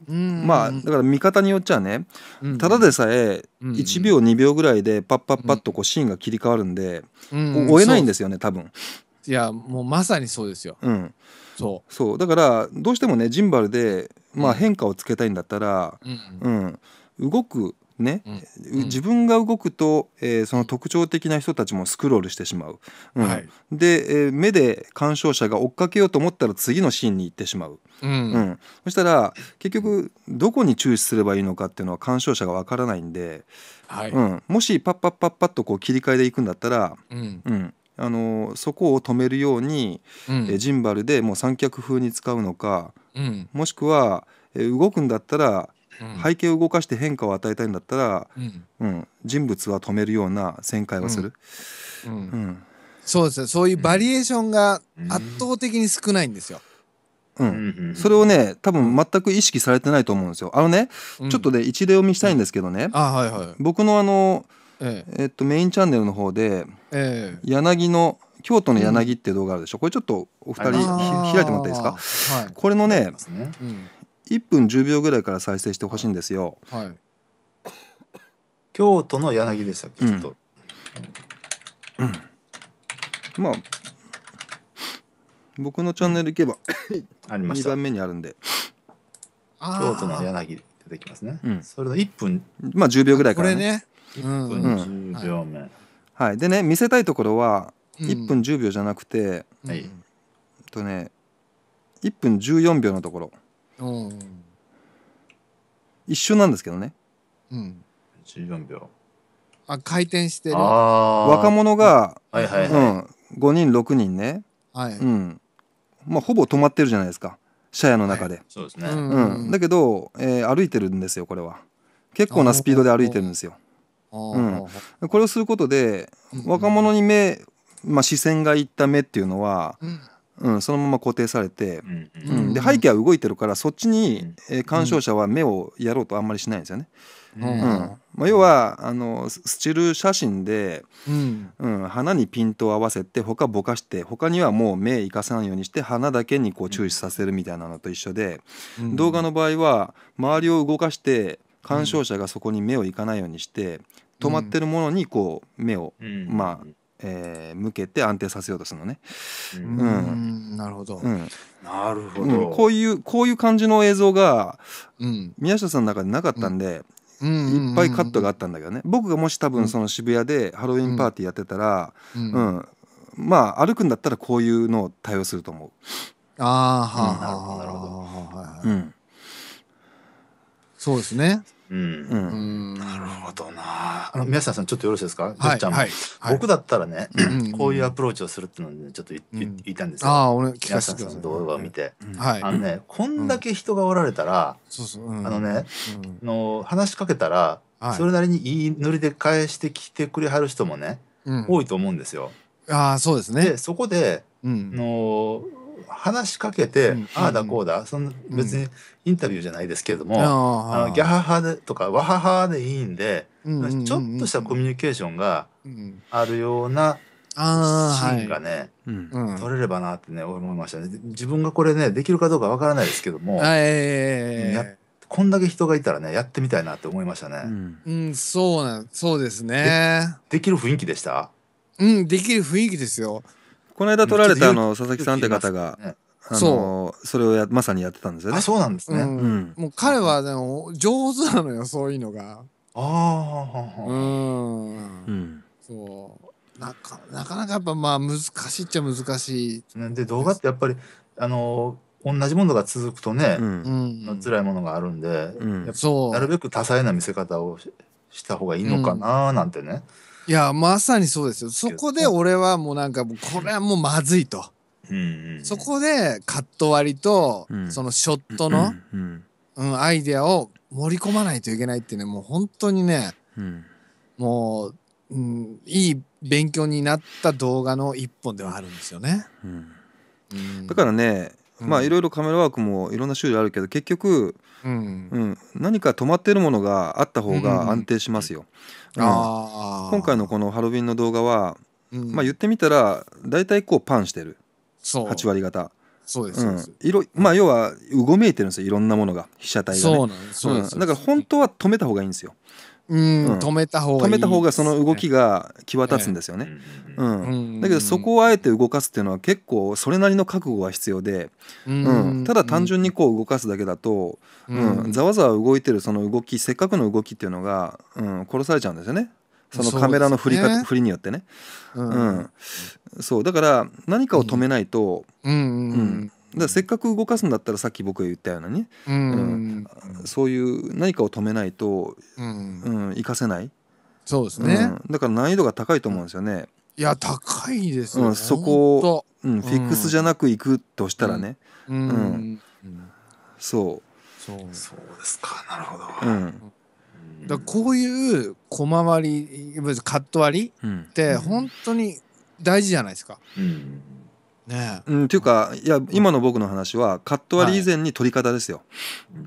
まあだから見方によっちゃね、ただでさえ1秒2秒ぐらいでパッパッパッとこうシーンが切り替わるんで、追えないんですよね多分。いやもうまさにそうですよ。うん、そうそうだからどうしてもねジンバルで、まあ、変化をつけたいんだったら、うん、うん、動くね、うん、自分が動くと、えー、その特徴的な人たちもスクロールしてしまう、うん、はい、で、えー、目で鑑賞者が追っかけようと思ったら次のシーンに行ってしまう、うん、うん、そしたら結局どこに注視すればいいのかっていうのは鑑賞者がわからないんで、はいうん、もしパッパッパッパッとこう切り替えでいくんだったら、うんうん、あのそこを止めるように、うん、えジンバルでもう三脚風に使うのか、うん、もしくは動くんだったら背景を動かして変化を与えたいんだったら、うん人物は止めるような旋回をする。うんそうですそういうバリエーションが圧倒的に少ないんですよ。うん、それをね多分全く意識されてないと思うんですよ。あのね、うん、ちょっとね一例を見したいんですけどね、うんはいはい、僕のあの、えええっと、メインチャンネルの方で、ええ、柳の京都の柳っていう動画あるでしょ、うん、これちょっとお二人ひ開いてもらっていいですか、はい、これのね、ね1分10秒ぐらいから再生してほしいんですよ。はい京都の柳でしたっけ、うん、ちょっと、うん、まあ僕のチャンネル行けばありました2番目にあるんで京都の柳出てきますね、うん、それの1分まあ10秒ぐらいからねね1分10秒目、はい、でね見せたいところは1分10秒じゃなくて、うん、えっとね1分14秒のところ一緒なんですけどねうん14秒あ回転してる若者が、はいはいうん、5人6人ね、はいうんまあ、ほぼ止まってるじゃないですか車の中で、はい、そうですね、うん、だけど、えー、歩いてるんですよこれは結構なスピードで歩いてるんですよ、うん、これをすることで若者に目、まあ、視線がいった目っていうのは、うんうん、そのまま固定されて、うんで背景は動いてるからそっちに、え鑑賞者は目をやろうとあんまりしないんですよね。うんまあ、要はあのスチル写真で、うん花にピントを合わせて他ぼかして他にはもう目生かさないようにして花だけにこう注視させるみたいなのと一緒で、動画の場合は周りを動かして鑑賞者がそこに目をいかないようにして止まってるものにこう目を、まあえー、向けて安定させようとするのね。うん、うん、なるほど、うん、なるほど、うん、こういうこういう感じの映像が、うん、宮下さんの中でなかったんで、うん、いっぱいカットがあったんだけどね僕がもし多分その渋谷でハロウィンパーティーやってたら、うんまあ歩くんだったらこういうのを対応すると思う。ああ、はあ、なるほどなるほど。はい、うん、そうですね。うん。なるほどな。あの宮下さんちょっとよろしいですか。はい。ちはい。僕だったらね、こういうアプローチをするっていうのをちょっと言いたいんですよ。ああ、俺聞かせての動画を見て、はい。あのね、こんだけ人がおられたら、うあのね、の話しかけたら、それなりにいいノリで返してきてくれはる人もね、多いと思うんですよ。ああ、そうですね。で、そこで、うん、の話しかけて、ああだこうだその別にインタビューじゃないですけれども、あのギャハハでとかワハハでいいんで、ちょっとしたコミュニケーションがあるようなシーンがね、取れればなってね思いましたね。自分がこれねできるかどうかわからないですけども、こんだけ人がいたらねやってみたいなって思いましたね。うん、そうなんそうですねで。できる雰囲気でした。うん、できる雰囲気ですよ。この間撮られたあの佐々木さんって方が、ね、そうそれをやまさにやってたんですよね。あそうなんですね。うん、もう彼はでも上手なのよそういうのが。ああうんうんそうなかなかなかやっぱまあ難しいっちゃ難しい。で動画ってやっぱりあの同じものが続くとね、うん、辛いものがあるんで、うん、なるべく多彩な見せ方をしした方がいいのかななんてね。うんいや、まさにそうですよ。そこで俺はもうなんか、これはもうまずいと。うんうん、そこでカット割りと、そのショットの、うん、うん、アイデアを盛り込まないといけないってね、もう本当にね、うん、もう、うん、いい勉強になった動画の一本ではあるんですよね。うんだからね、まあいろいろカメラワークもいろんな種類あるけど結局うん、うん、何か止まってるものがあった方が安定しますよ。うん、今回のこのハロウィンの動画は、まあ言ってみたら大体こうパンしてる8割方。そうです色まあ要はうごめいてるんですよいろんなものが被写体が、ね、そうなんです、だから本当は止めた方がいいんですようん止めた方がいい、止めた方がその動きが際立つんですよね、えー、うんだけどそこをあえて動かすっていうのは結構それなりの覚悟が必要で、うん、うん、ただ単純にこう動かすだけだと、うん、ざわざわ動いてるその動きせっかくの動きっていうのが、うん、殺されちゃうんですよねそのカメラの振りか、ね、振りによってね、うん、うん、そうだから何かを止めないと、うん、うん、だせっかく動かすんだったらさっき僕が言ったようなね、うん、うん、そういう何かを止めないと、うんうん、活かせないそうですね、だから難易度が高いと思うんですよね。いや高いですよ、うん、そこを、うん、フィックスじゃなくいくとしたらね、うんそうそうそうですかなるほど、うん、だこういう小回りカット割りって本当に大事じゃないですか。うんねうん、っていうかいや今の僕の話はカット割り以前に取り方ですよ。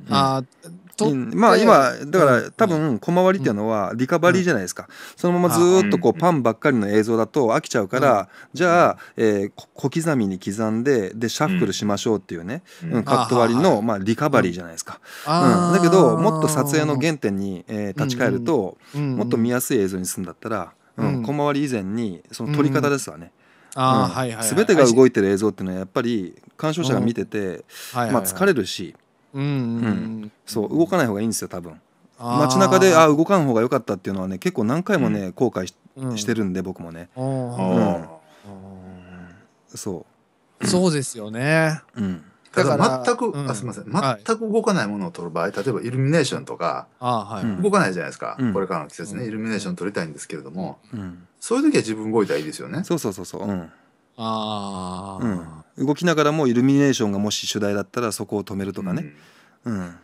はい、うんまあ今だから多分小回りっていうのはリカバリーじゃないですか、そのままずっとこうパンばっかりの映像だと飽きちゃうから、じゃあ、え小刻みに刻んででシャッフルしましょうっていうね、うんカット割りの、まあ、リカバリーじゃないですか、うんだけどもっと撮影の原点に、え立ち返ると、もっと見やすい映像にするんだったら、うん小回り以前にその撮り方ですわね。あ、うんはいはいはい、全てが動いてる映像っていうのはやっぱり鑑賞者が見てて、まあ、疲れるし、うんうんそう動かない方がいいんですよ多分街中であ動かん方が良かったっていうのはね結構何回もね後悔し,、してるんで僕もね、うんそうそうですよね、うん、だから全く、うん、あすみません全く動かないものを取る場合、はい、例えばイルミネーションとか、はい、動かないじゃないですか、うん、これからの季節ねイルミネーション取りたいんですけれども、うん、そういう時は自分動いたらいいですよね。そうそうそうそう、うんあうん、動きながらもイルミネーションがもし主題だったらそこを止めるとかね。うん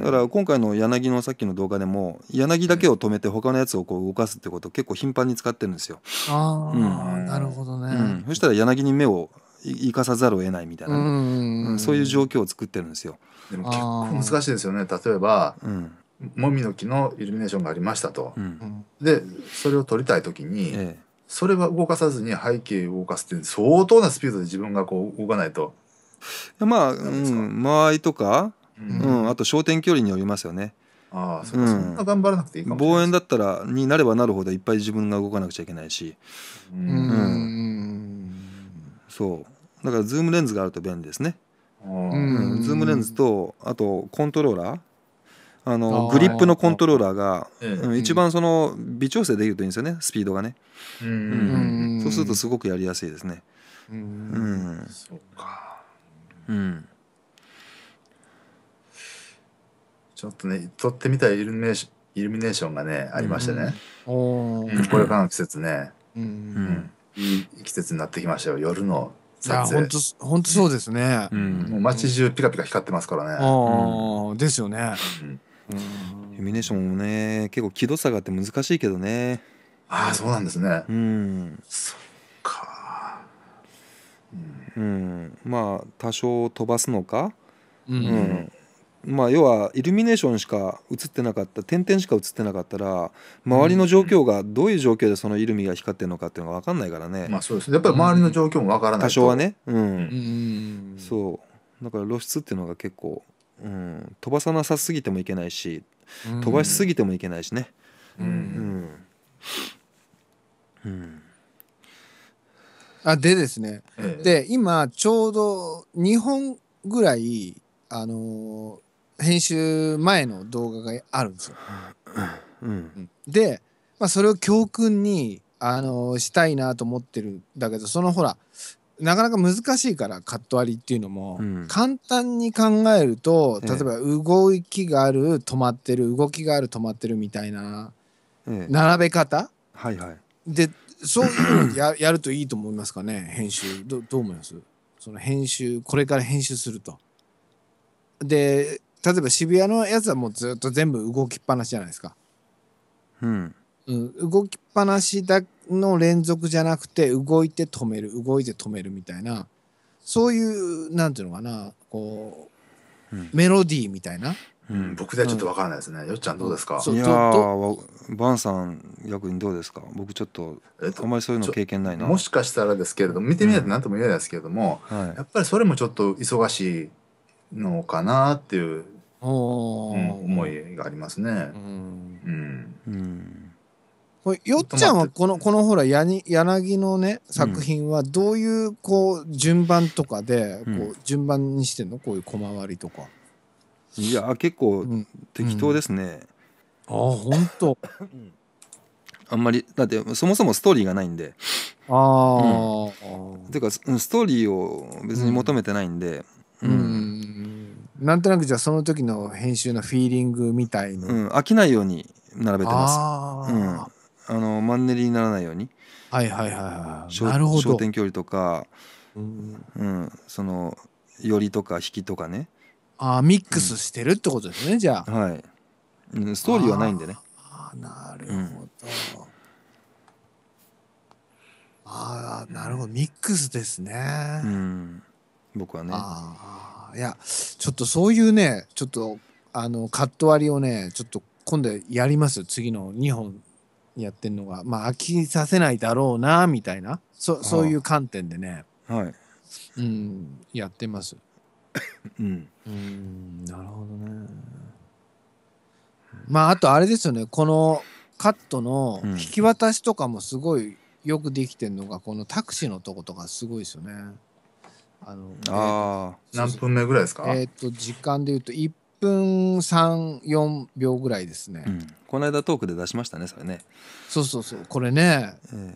だから今回の柳のさっきの動画でも柳だけを止めて他のやつをこう動かすってことを結構頻繁に使ってるんですよ。ああ、うん、なるほどね、うん、そしたら柳に目を生かさざるを得ないみたいな、ね、うん、そういう状況を作ってるんですよ。でも結構難しいですよね例えば、うん、もみの木のイルミネーションがありましたと、うん、でそれを撮りたい時に、ええ、それは動かさずに背景を動かすって相当なスピードで自分がこう動かないと。まあ、うん、間合いとか、うんあと焦点距離によりますよね。ああそ,、うん、そんな頑張らなくていいかも望遠だったらになればなるほどいっぱい自分が動かなくちゃいけないし。うん、うんそうだからズームレンズがあると便利ですね。うん、ズームレンズとあとコントローラーあのグリップのコントローラーが、うん、一番その微調整できるといいんですよねスピードがね、うん、そうするとすごくやりやすいですねうん、そうかうんちょっとね撮ってみたイルミネーションイルミネーションがねありましてね、うん、これからの季節ね、うんいい季節になってきましたよ夜のいや本当本当そうですね、うん、もう街中ピカピカ光ってますからね、うん、ですよね、うん、イミネーションもね結構気度差があって難しいけどねああそうなんですねうんそっかうん、まあ多少飛ばすのかうん、まあ、要はイルミネーションしか映ってなかった点々しか映ってなかったら周りの状況がどういう状況でそのイルミが光ってるのかっていうのが分かんないからね、まあそうですねやっぱり周りの状況も分からない、う多少はねうん、そうだから露出っていうのが結構、うん、飛ばさなさすぎてもいけないし飛ばしすぎてもいけないしねうん、うん、うんあでですね、ええ、で今ちょうど2本ぐらいあの編集前の動画があるんですよ。うん、で、まあ、それを教訓に、あのー、したいなと思ってるんだけどそのほらなかなか難しいからカット割りっていうのも、うん、簡単に考えると例えば動きがある止まってる動きがある止まってるみたいな並べ方、はいはい、でそういうのや やるといいと思いますかね編集どどう思いますその編集これから編集すると。で例えば渋谷のやつはもうずっと全部動きっぱなしじゃないですか。うん、うん、動きっぱなしだの連続じゃなくて動いて止める動いて止めるみたいなそういうなんていうのかなこう、うん、メロディーみたいな。うん、僕ではちょっとわからないですね、うん、よっちゃんどうですかいやばんさん逆にどうですか僕ちょっと、えっと、あんまりそういうの経験ないなもしかしたらですけれども見てみないと何とも言えないですけれども、うんはい、やっぱりそれもちょっと忙しいのかなっていううん、思いがありますね。うんうんこれよっちゃんはこのこのほら柳のね作品はどういうこう順番とかでこう順番にしてんのこういう小回りとか。いや結構適当ですね。うんうん、あ本当。あんまりだってそもそもストーリーがないんで。ああ、うん、ていうかストーリーを別に求めてないんで。うん、うんなんとなくじゃあその時の編集のフィーリングみたいの、うん、飽きないように並べてますあ、うん、あのマンネリにならないようにはいはいはいはいなるほど焦点距離とか、うん、うん、その寄りとか引きとかねああミックスしてるってことですね、うん、じゃあはい、うん、ストーリーはないんでねああなるほど、ああなるほどミックスですねうん僕はねああいやちょっとそういうねちょっとあのカット割りをねちょっと今度やります次の2本やってんのがまあ飽きさせないだろうなみたいなそそういう観点でね、はいうんやってます うんうんなるほどねまああとあれですよねこのカットの引き渡しとかもすごいよくできてるのがこのタクシーのとことかすごいですよねあのあ何分目ぐらいですかえっ、ー、と時間で言うと1分34秒ぐらいですね、うん、この間トークで出しましたねそれねそうそうそうこれね、えー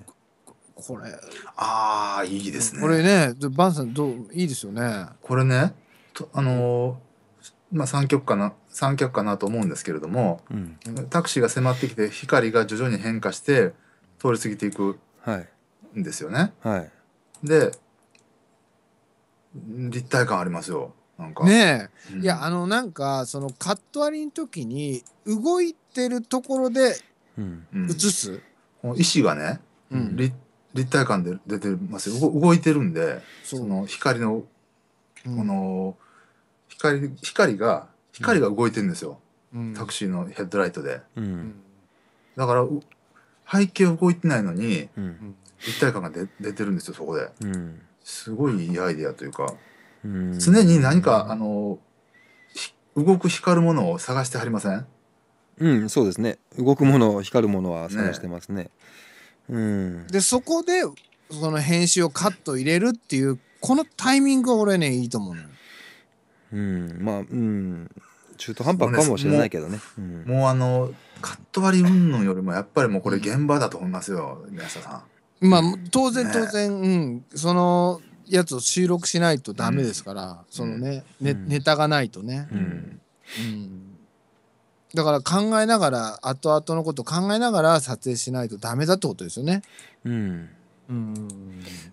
これああいいですねこれねバンさんどういいですよねこれねあのー、まあ三曲かな三脚かなと思うんですけれども、うん、タクシーが迫ってきて光が徐々に変化して通り過ぎていくんですよね、はい、はい、で立体感ありますよ。なんかねえ、うん、いやあのなんかそのカット割りの時に動いてるところで映す、うん、石がね、うん、立体感で出てますよ動いてるんでその光のこの光光が光が動いてるんですよ、タクシーのヘッドライトで、だから背景動いてないのにうん、立体感が出てるんですよそこで。うんすごいいいアイデアというか、常に何か、あの、動く光るものを探してはりませんうん、そうですね。動くもの、光るものは探してますね。ねうん。で、そこで、その編集をカット入れるっていう、このタイミングは俺ね、いいと思うのうん、まあ、うん。中途半端かもしれないけどね。もううん、もうあの、カット割り云々よりも、やっぱりもうこれ現場だと思いますよ、宮下さん。まあ当然当然、ね、うん、そのやつを収録しないとダメですから、うん、そのねね、ネタがないとね、うんだから考えながら後々のこと考えながら撮影しないとダメだってことですよね。うん、うん、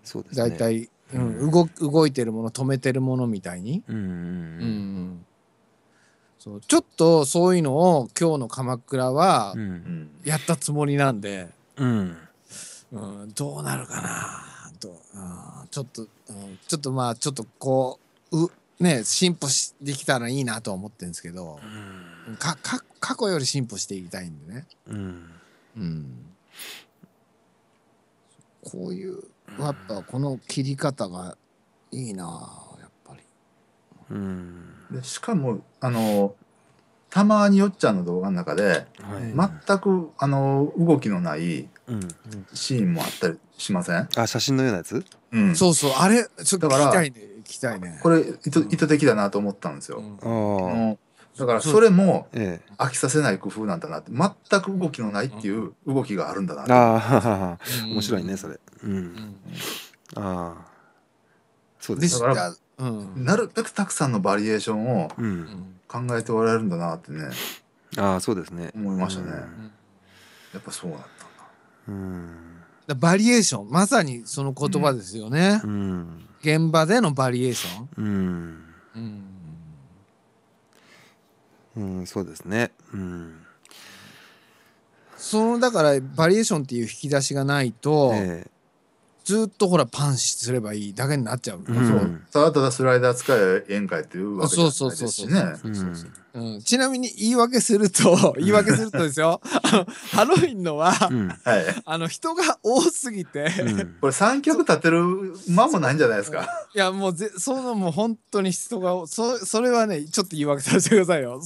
そうです大体、うん動動いてるもの止めてるものみたいに。うん、うんそうちょっとそういうのを今日の「鎌倉」はやったつもりなんで、うん、うん、どうなるかなと、うん、ちょっと、うん、ちょっとまあちょっとこううね進歩しできたらいいなとは思ってるんですけど、うん、かか過去より進歩していきたいんでね。うんうん、こういうやっぱこの切り方がいいなやっぱり。うん、でしかもあのたまによっちゃんの動画の中で、はい、全くあの動きのないシーンもあったりしません、あ写真のようなやつ、うん、そうそうあれちょっと聞きたいね聞きたいねこれ意図意図的だなと思ったんですよ、うん、だからそれも飽きさせない工夫なんだなって全く動きのないっていう動きがあるんだなって、ああ面白いねそれ、うんうん、ああそうですねうん、なるべくたくさんのバリエーションを考えておられるんだなってね、ああそうですね思いましたね、やっぱそうなんだうんバリエーションまさにその言葉ですよね、うん、現場でのバリエーションうん、うん、うん、そうですねうんそのだからバリエーションっていう引き出しがないと、ええ、ずっとほらパンすればいいだけになっちゃう、うん、ただただスライダー使え宴会っていうわけじゃないですしねちなみに言い訳すると 言い訳するとですよハロウィンのは、うん、あの人が多すぎて、うん、これ三曲立てる間もないんじゃないですかいやもうぜそのもう本当に人がそそれはねちょっと言い訳させてくださいよ、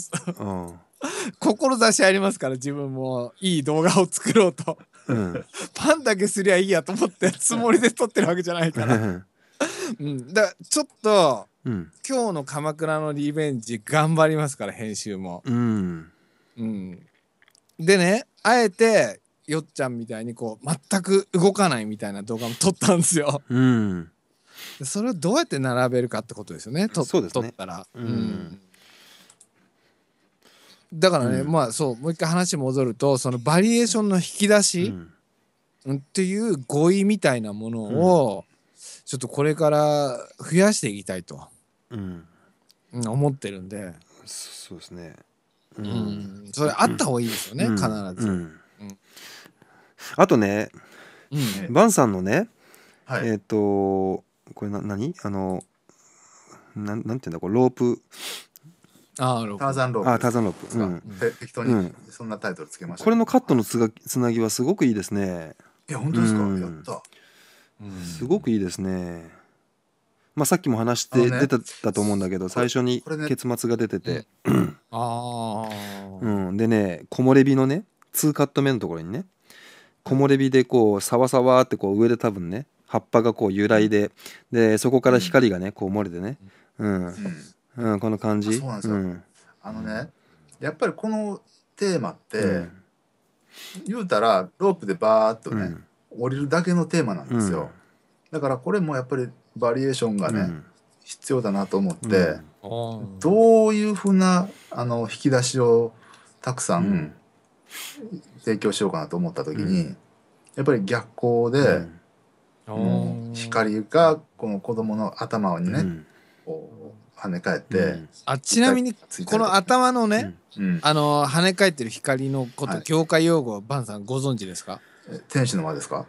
志 ありますから自分もいい動画を作ろうとうん、パンだけすりゃいいやと思ってつもりで撮ってるわけじゃないから、うん、だからちょっと、うん、今日の「鎌倉のリベンジ」頑張りますから編集も、うん、うん、でねあえてよっちゃんみたいにこう全く動かないみたいな動画も撮ったんですよ、うん、それをどうやって並べるかってことですよね撮、ね、ったら。うんだからね、うん、まあそうもう一回話戻るとそのバリエーションの引き出し、うん、っていう語彙みたいなものを、ちょっとこれから増やしていきたいと、うん、思ってるんでそうですね、うん、それあった方がいいですよね、必ず、あとね、うん、バンさんのね、はい、えっ、とこれな何あのなんなんていうんだこれロープあターザンロープ。あターザンロープ。うん適当にそんなタイトルつけました。これのカットのつがつなぎはすごくいいですね。いや、本当ですか、うんやった。すごくいいですね。まあさっきも話して出てたと思うんだけど、最初に結末が出てて、ああ、うん、でね木漏れ日のね2カット目のところにね木漏れ日でこうサワサワってこう上で多分ね葉っぱがこう揺らいででそこから光がねこう漏れてね、うん、うんうん、この感じそうなんですよ、うん、あのねやっぱりこのテーマって、うん、言うたらロープでバーッとね、降りるだけのテーマなんですよ、だからこれもやっぱりバリエーションがね、必要だなと思って、どういうふうなあの引き出しをたくさん提供しようかなと思った時に、やっぱり逆光で、光がこの子供の頭にね、こう跳ね返って、うん、あちなみにこの頭のね、うん、あの跳ね返ってる光のこと、はい、業界用語バンさんご存知ですか天使の間ですか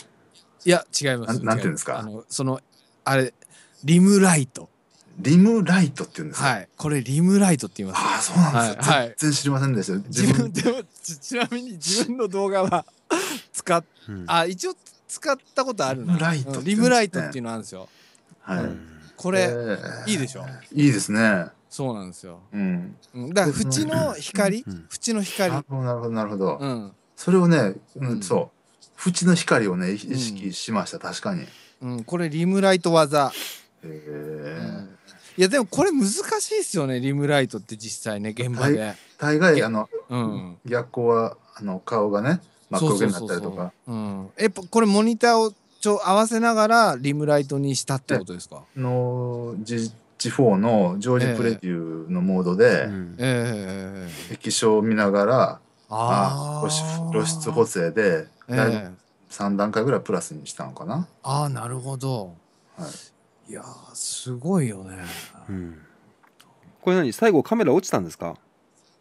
いや違いますなんていうんですかあのそのあれリムライトリムライトって言うんですはい。これリムライトって言います。ああ、そうなんです、はい、全然知りませんでした。自分でもちなみに自分の動画は 使っ、あ一応使ったことあるリムライト、リムライトっていうのあるんですよ。はい。これ、えー、いいでしょいいですねそうなんですよ、うん、だから縁の光、うん、縁の光なるほどなるほどなるほど、うん、それをね、うん、そう縁の光をね意識しました、確かに、うん、これリムライト技へえ、いやでもこれ難しいですよねリムライトって実際ね現場で大概あの、うん、逆光はあの顔がね真っ黒になったりとかやっぱこれモニターをちょ合わせながらリムライトにしたってことですかの G4 のジョージプレビューのモードで、えー、液晶を見ながら、ああ露出補正で、えー、3段階ぐらいプラスにしたのかな。ああなるほど。はい、いやすごいよね。うん、これ何最後カメラ落ちたんですか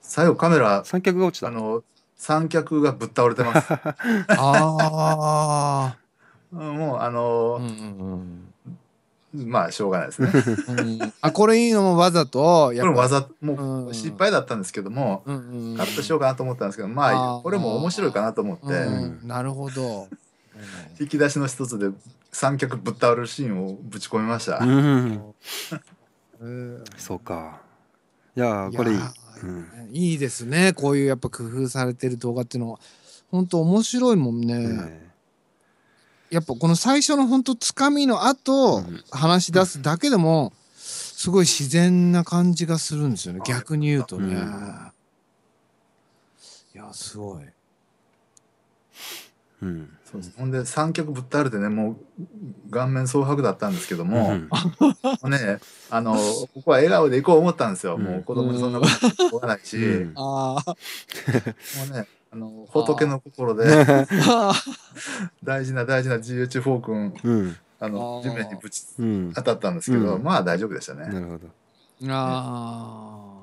最後カメラ三脚が落ちたあの三脚がぶっ倒れてます。ああもうあのー、うんうんうん、まあしょうがないですね。あこれいいのもわざとやっぱりわざもう失敗だったんですけども、うんうん、カットしようかなと思ったんですけどまあこれも面白いかなと思って、うん、なるほど引き出しの一つで三脚ぶっ倒るシーンをぶち込みました。うん、そうかいやこれいい、うん、いいですねこういうやっぱ工夫されてる動画っていうのは本当面白いもんね。ねやっぱこの最初の本当つかみの後、話し出すだけでも、すごい自然な感じがするんですよね。逆に言うとね。うん、いや、すごい。うん、そうほんで3曲ぶっ倒れてねもう顔面蒼白だったんですけども、うん、ねあのここは笑顔でいこう思ったんですよ、うん、もう子供にそんなこと言わないし、うん、もうねあの仏の心で 大事な大事な GH4 君、うん、あの地面にぶち、当たったんですけど、うん、まあ大丈夫でしたね。なるほどあ、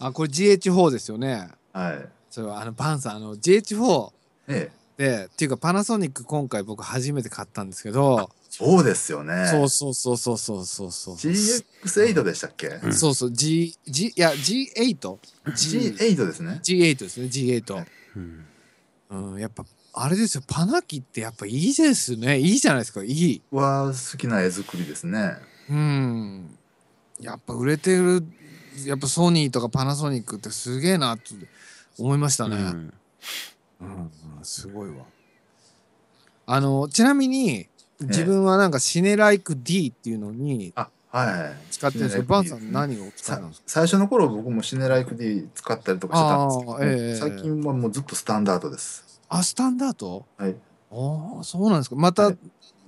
うん、あこれ GH4 ですよね。はい、それはあのパンさんあの GH4 で、ええ、っていうかパナソニック今回僕初めて買ったんですけどそうですよね。そうそうそうそうそうそうそう。GX8 でしたっけ、うん、そうそう、G、G、いや、G8?G8 G8 ですね。G8 ですね、G8。はい、うん、うん、やっぱ、あれですよ、パナキってやっぱいいですね。いいじゃないですか、いい。わ好きな絵作りですね。うん。やっぱ売れてる、やっぱソニーとかパナソニックってすげえなって思いましたね。うん、うん、すごいわ。あの、ちなみに、自分はなんかシネライク D っていうのにはい。使ってるんですけど、最初の頃僕もシネライク D 使ったりとかしてたんですけど、えー、最近はもうずっとスタンダードです。あ、スタンダードはい。ああ、そうなんですか。また、はい、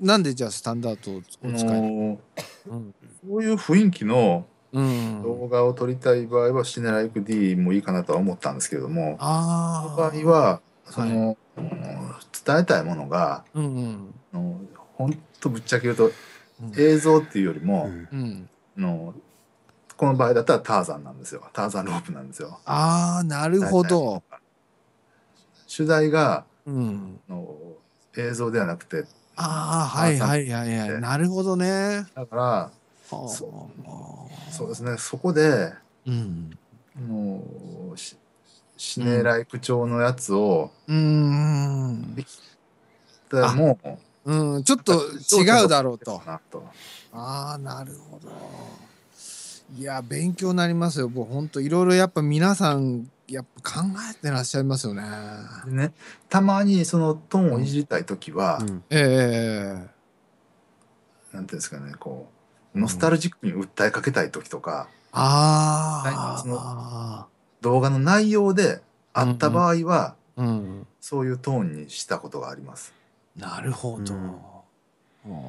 なんでじゃあスタンダードを使える、うん、そういう雰囲気の動画を撮りたい場合はシネライク D もいいかなとは思ったんですけれども、あその場合は、その、はい、伝えたいものが、うんうん、本当ぶっちゃけ言うと、映像っていうよりも、のこの場合だったらターザンなんですよターザンロープなんですよ。ああなるほど。主題が、の映像ではなくてああはいはいはいはいなるほどね。だからそそうですねそこで、うん、のしシネライク調のやつをできたらもう。うん、ちょっと違うだろうと。ああ、なるほど。いや、勉強になりますよ。もう本当いろいろやっぱ皆さん、やっぱ考えてらっしゃいますよね。ねたまにそのトーンをいじりたい時は、うんええー、なんていうんですかね、こう、ノスタルジックに訴えかけたい時とか、うん、ああ、その動画の内容であった場合は、うん、うん、そういうトーンにしたことがあります。なるほど、っ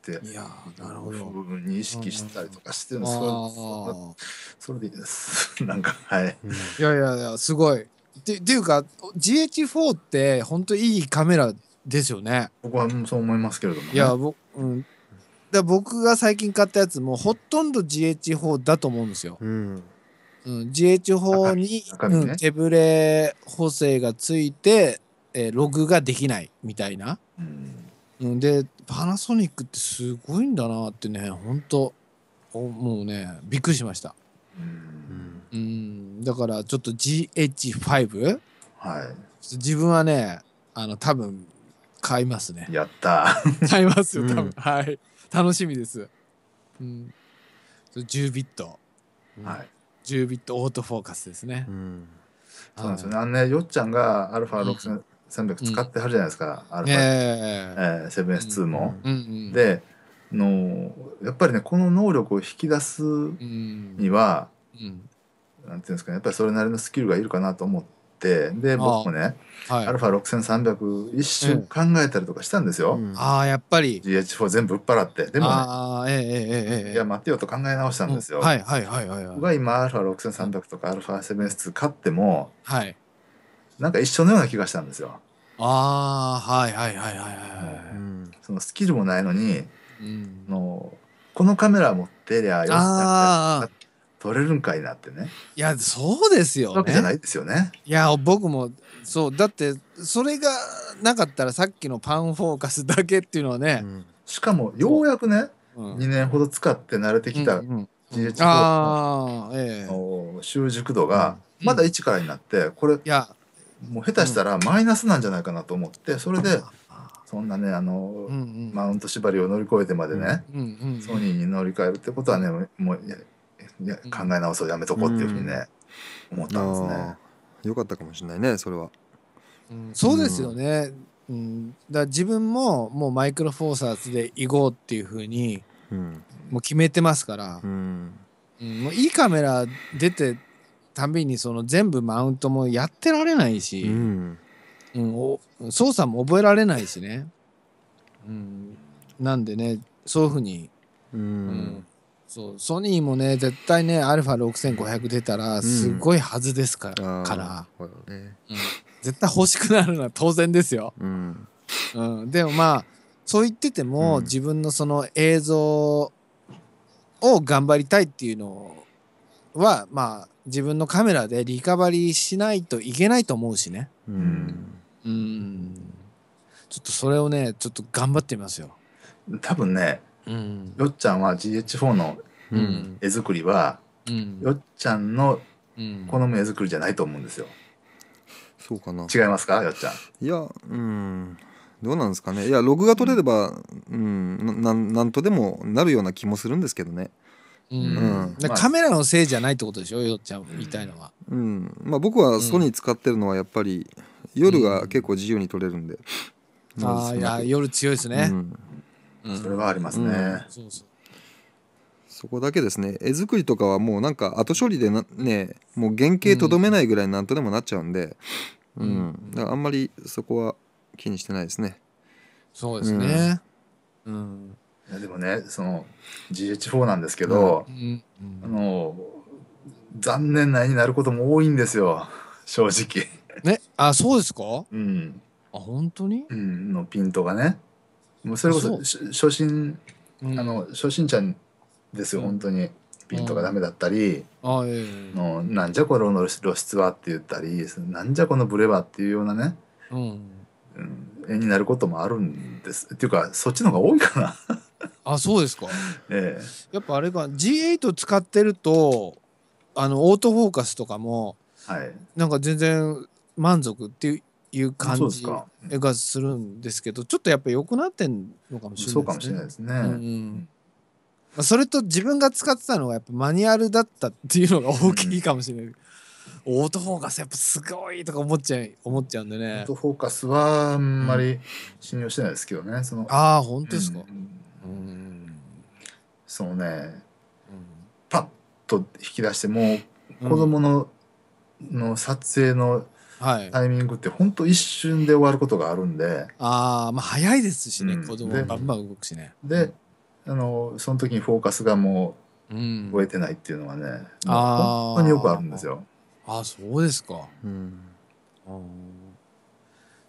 ていやなるほど部分に意識したりとかしてるんそそれでいいです なんかはい、いやいやいやすごいっていうか GH4 って本当いいカメラですよね僕はそう思いますけれども、ね、いや僕、うん、だ僕が最近買ったやつもほとんど GH4 だと思うんですよ、うんうん、GH 法に、ねうん、手ぶれ補正がついて、えー、ログができないみたいな、うん、でパナソニックってすごいんだなってねほんともうねびっくりしました、うん、だからちょっと GH5、はい、自分はねあの多分買いますねやった 買いますよ多分、うん、はい楽しみです、うん、10ビット、はい10ビットオートフォーカスですね、うん、そうなんですよねあのねよっちゃんが α6300 使ってはるじゃないですか、うん、α7S2、えー、も、うん、でのやっぱりねこの能力を引き出すには、うん、なんていうんですかねやっぱりそれなりのスキルがいるかなと思ってってで僕もねアルファ6300一瞬考えたりとかしたんですよ。ああやっぱり GH4 全部売っ払ってでもねあ、ええええ、いや待てよと考え直したんですよ。僕はいはいはいはが今アルファ6300とかアルファ 7S 買っても、はい、なんか一緒のような気がしたんですよ。ああはいはいはいはいはい、うん、そのスキルもないのに、うん、のこのカメラ持ってりゃよかっ取れるんかいなってね。いや、そうですよ、ね。わけじゃないですよね。いや、僕も、そう、だって、それがなかったら、さっきのパンフォーカスだけっていうのはね。うん、しかも、ようやくね、うん、2年ほど使って慣れてきた GH の,、ええ、習熟度が、まだ1からになって、これ、いやもう下手したらマイナスなんじゃないかなと思って、それで、そんなねあの、うんうん、マウント縛りを乗り越えてまでね、ソニーに乗り換えるってことはねもうね、考え直そうやめとこうっていうふうにね、思ったんですね。よかったかもしれないねそれは、うん、そうですよね、うん、だ自分ももうマイクロフォーサーズでいこうっていうふうに、ん、もう決めてますから、うん、うん、もういいカメラ出てたびにその全部マウントもやってられないし、うん、うん、お操作も覚えられないしね、うん、なんでねそういうふうに、うん、うん、そうソニーもね絶対ね α6500 出たらすごいはずですからうん、から、うん、絶対欲しくなるのは当然ですよ、うん、うん、でもまあそう言ってても、自分のその映像を頑張りたいっていうのはまあ自分のカメラでリカバリーしないといけないと思うしねうんちょっとそれをねちょっと頑張ってみますよ多分ねよっちゃんは GH4 のうん絵作りは、うんよっちゃんのうん好む絵作りじゃないと思うんですよ。そうかな違いますかよっちゃん。いやうんどうなんですかねいやログが取れればうんななんなんとでもなるような気もするんですけどねうんうんカメラのせいじゃないってことでしょよっちゃんみたいのはうんまあ僕はソニー使ってるのはやっぱり夜が結構自由に撮れるんで、ああいや夜強いですねうんそれはありますね、うんそうそうそこだけですね絵作りとかはもうなんか後処理でねもう原型とどめないぐらいなんとでもなっちゃうんで、うん、うん、あんまりそこは気にしてないですね。そうですね、うん、うん、でもねその GH4 なんですけど、うん、あの残念な絵になることも多いんですよ正直。ねあそうですかうん。あ本当にうんのピントがね。もうそれこそ初心、うん、あの初心者ですよ、うん、本当にピントがダメだったり「あえー、のなんじゃこの露出は」って言ったり「なんじゃこのブレは」っていうようなね、うん、うん、絵になることもあるんですっていうかそっちの方が多いかなあそうですか、ええ、やっぱあれか G8 使ってるとあのオートフォーカスとかも、はい、なんか全然満足っていういう感じがするんですけどちょっとやっぱ良くなってんのかもしれないですね。それと自分が使ってたのがやっぱマニュアルだったっていうのが大きいかもしれない。うんオートフォーカスやっぱすごいとか思っちゃう思っちゃうんでね。オートフォーカスはあんまり信用してないですけどね。そのああ本当ですか。うん、そのね、うん、パッと引き出してもう子供の、うん、の撮影のタイミングって本当一瞬で終わることがあるんで、ああまあ早いですしね、うん、子供バンバン動くしねで、あのその時にフォーカスがもう動えてないっていうのはね、うん、本当によくあるんですよああそうですか、うん、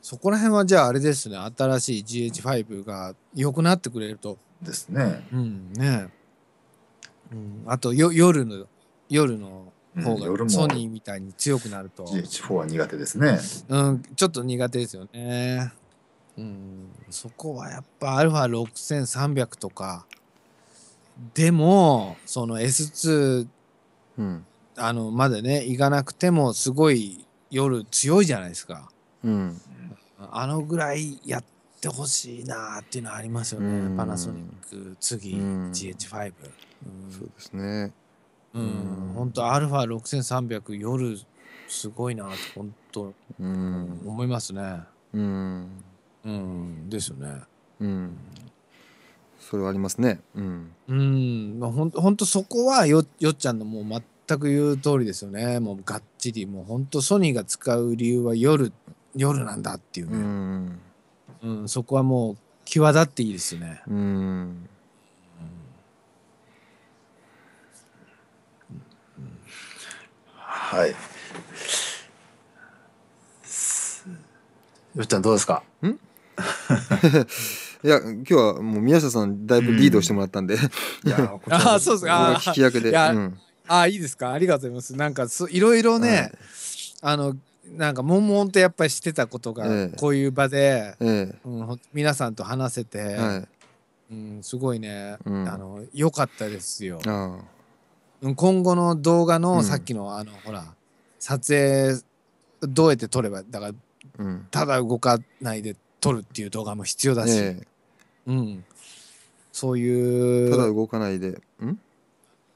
そこら辺はじゃああれですね新しい GH5 が良くなってくれるとですねうんね、うん、あとよ夜の夜の方が、うん、ソニーみたいに強くなると GH4 は苦手ですねうんちょっと苦手ですよねうんそこはやっぱ α6300 とかでもその S2、うん、あのまでね行かなくてもすごい夜強いじゃないですか、うん、あのぐらいやってほしいなっていうのはありますよね、パナソニック次、GH5、うん、そうですねうん、本当アルファ6300夜すごいなと本当、うん、思いますね。うん、うん、ですよね。うん、それはありますね。うん、うんまあ、ほん本当そこはよよっちゃんのもう全く言う通りですよね。もうがっちりもう本当ソニーが使う理由は夜夜なんだっていうね。うん、うん、そこはもう際立っていいですよね。うんはいよっちゃんどうですかん いや今日はもう宮下さんだいぶリードしてもらったんで、うん、いや ああそうですか聞き役で、うあいいですかありがとうございますなんかそいろいろね、はい、あのなんか悶々とやっぱりしてたことが、こういう場で、え、うん、皆さんと話せて、はい、うん、すごいね、うん、あの良かったですよ。ああ今後の動画のさっきの、うん、あのほら撮影どうやって撮ればだから、うん、ただ動かないで撮るっていう動画も必要だし、えうん、そういうただ動かないでん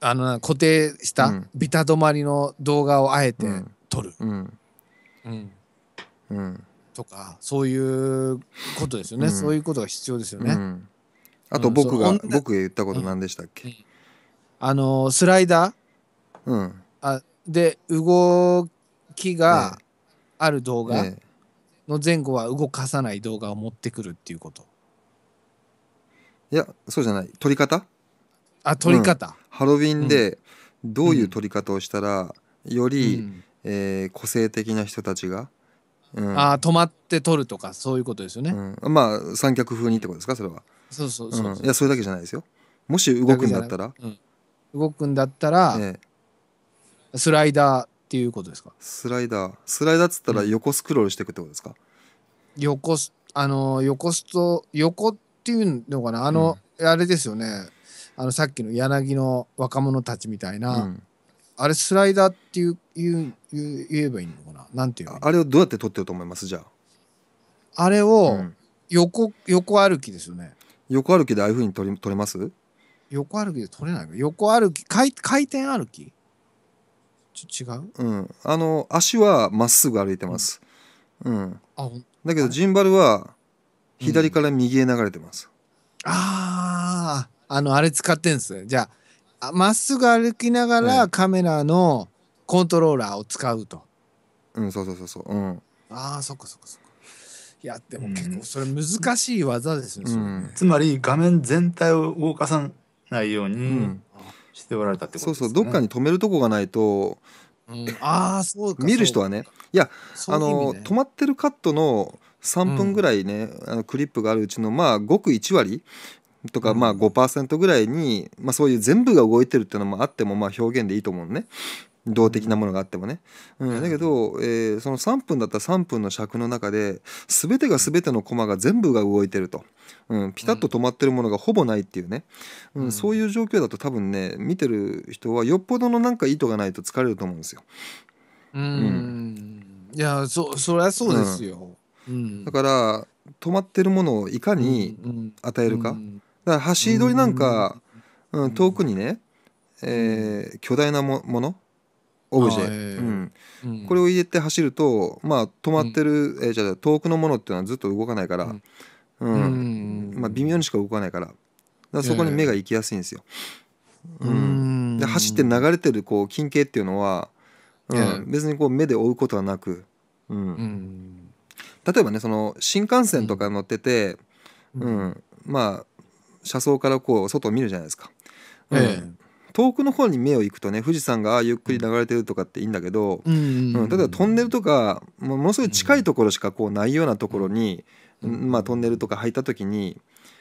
あの固定したビタ止まりの動画をあえて撮る、うんうんとかそういうことですよね、そういうことが必要ですよね。あと僕が、僕が言ったこと何でしたっけ、あのスライダー、うん、あで動きがある動画の前後は動かさない動画を持ってくるっていうこと。いやそうじゃない撮り方あ撮り方、うん、ハロウィンでどういう撮り方をしたら、より、うん、えー、個性的な人たちが、うん、あ止まって撮るとかそういうことですよね、うん、まあ三脚風にってことですかそれはそうそうそう、うん、いやそれだけじゃないですよもし動くんだったら、うん、動くんだったら、ええ、スライダーっていうことですかスライダースライダーっつったら横スクロールしていくってことですか、うん、横すあの横すと横っていうのかなあの、うん、あれですよねあのさっきの柳の若者たちみたいな、うん、あれスライダーっていう言う言えばいいのかななんていうあれをどうやって撮ってると思いますじゃああれを横、横歩きですよね横歩きでああいうふうに撮り撮れます横歩きで取れない横歩き回回転歩きちょ違ううんあの足はまっすぐ歩いてますうん、うん、あだけどジンバルは左から右へ流れてます、うん、あああのあれ使ってんすじゃあまっすぐ歩きながらカメラのコントローラーを使うと、うん、そうそうそうそううんああそっかそっかそっかいやでも結構それ難しい技ですね,、うん、ねつまり画面全体を動かさんないようにしておられたってことですね、そうそうどっかに止めるとこがないと、うん、ああそうか見る人はねいやあの止まってるカットの3分ぐらいね、あのクリップがあるうちのまあごく1割とか、まあ5%ぐらいに、まあ、そういう全部が動いてるっていうのもあってもまあ表現でいいと思うね。動的なものがあってもね、うん、だけど、えー、その3分だったら3分の尺の中で全てが全てのコマが全部が動いてると、うん、ピタッと止まってるものがほぼないっていうね、うん、そういう状況だと多分ね見てる人はよっぽどのなんか意図がないと疲れると思うんですよ。うん、いやそそりゃそうですよ。うんだから止まってるものをいかに与えるか、だから走り取りなんか、うん、遠くにね、えー、巨大なもものオブジェ、うん、これを入れて走ると、まあ、止まってる、えー、じゃ遠くのものっていうのはずっと動かないから、うんまあ、微妙にしか動かないからからそこに目が行きやすいんですよ。うん、で走って流れてるこう近景っていうのは、うん、別にこう目で追うことはなく、うん、例えばねその新幹線とか乗ってて、うんまあ車窓からこう外を見るじゃないですか。うん遠くの方に目を行くとね富士山がゆっくり流れてるとかっていいんだけど、うん、うん、例えばトンネルとかものすごい近いところしかこうないようなところに、うん、まあ、トンネルとか入った時に、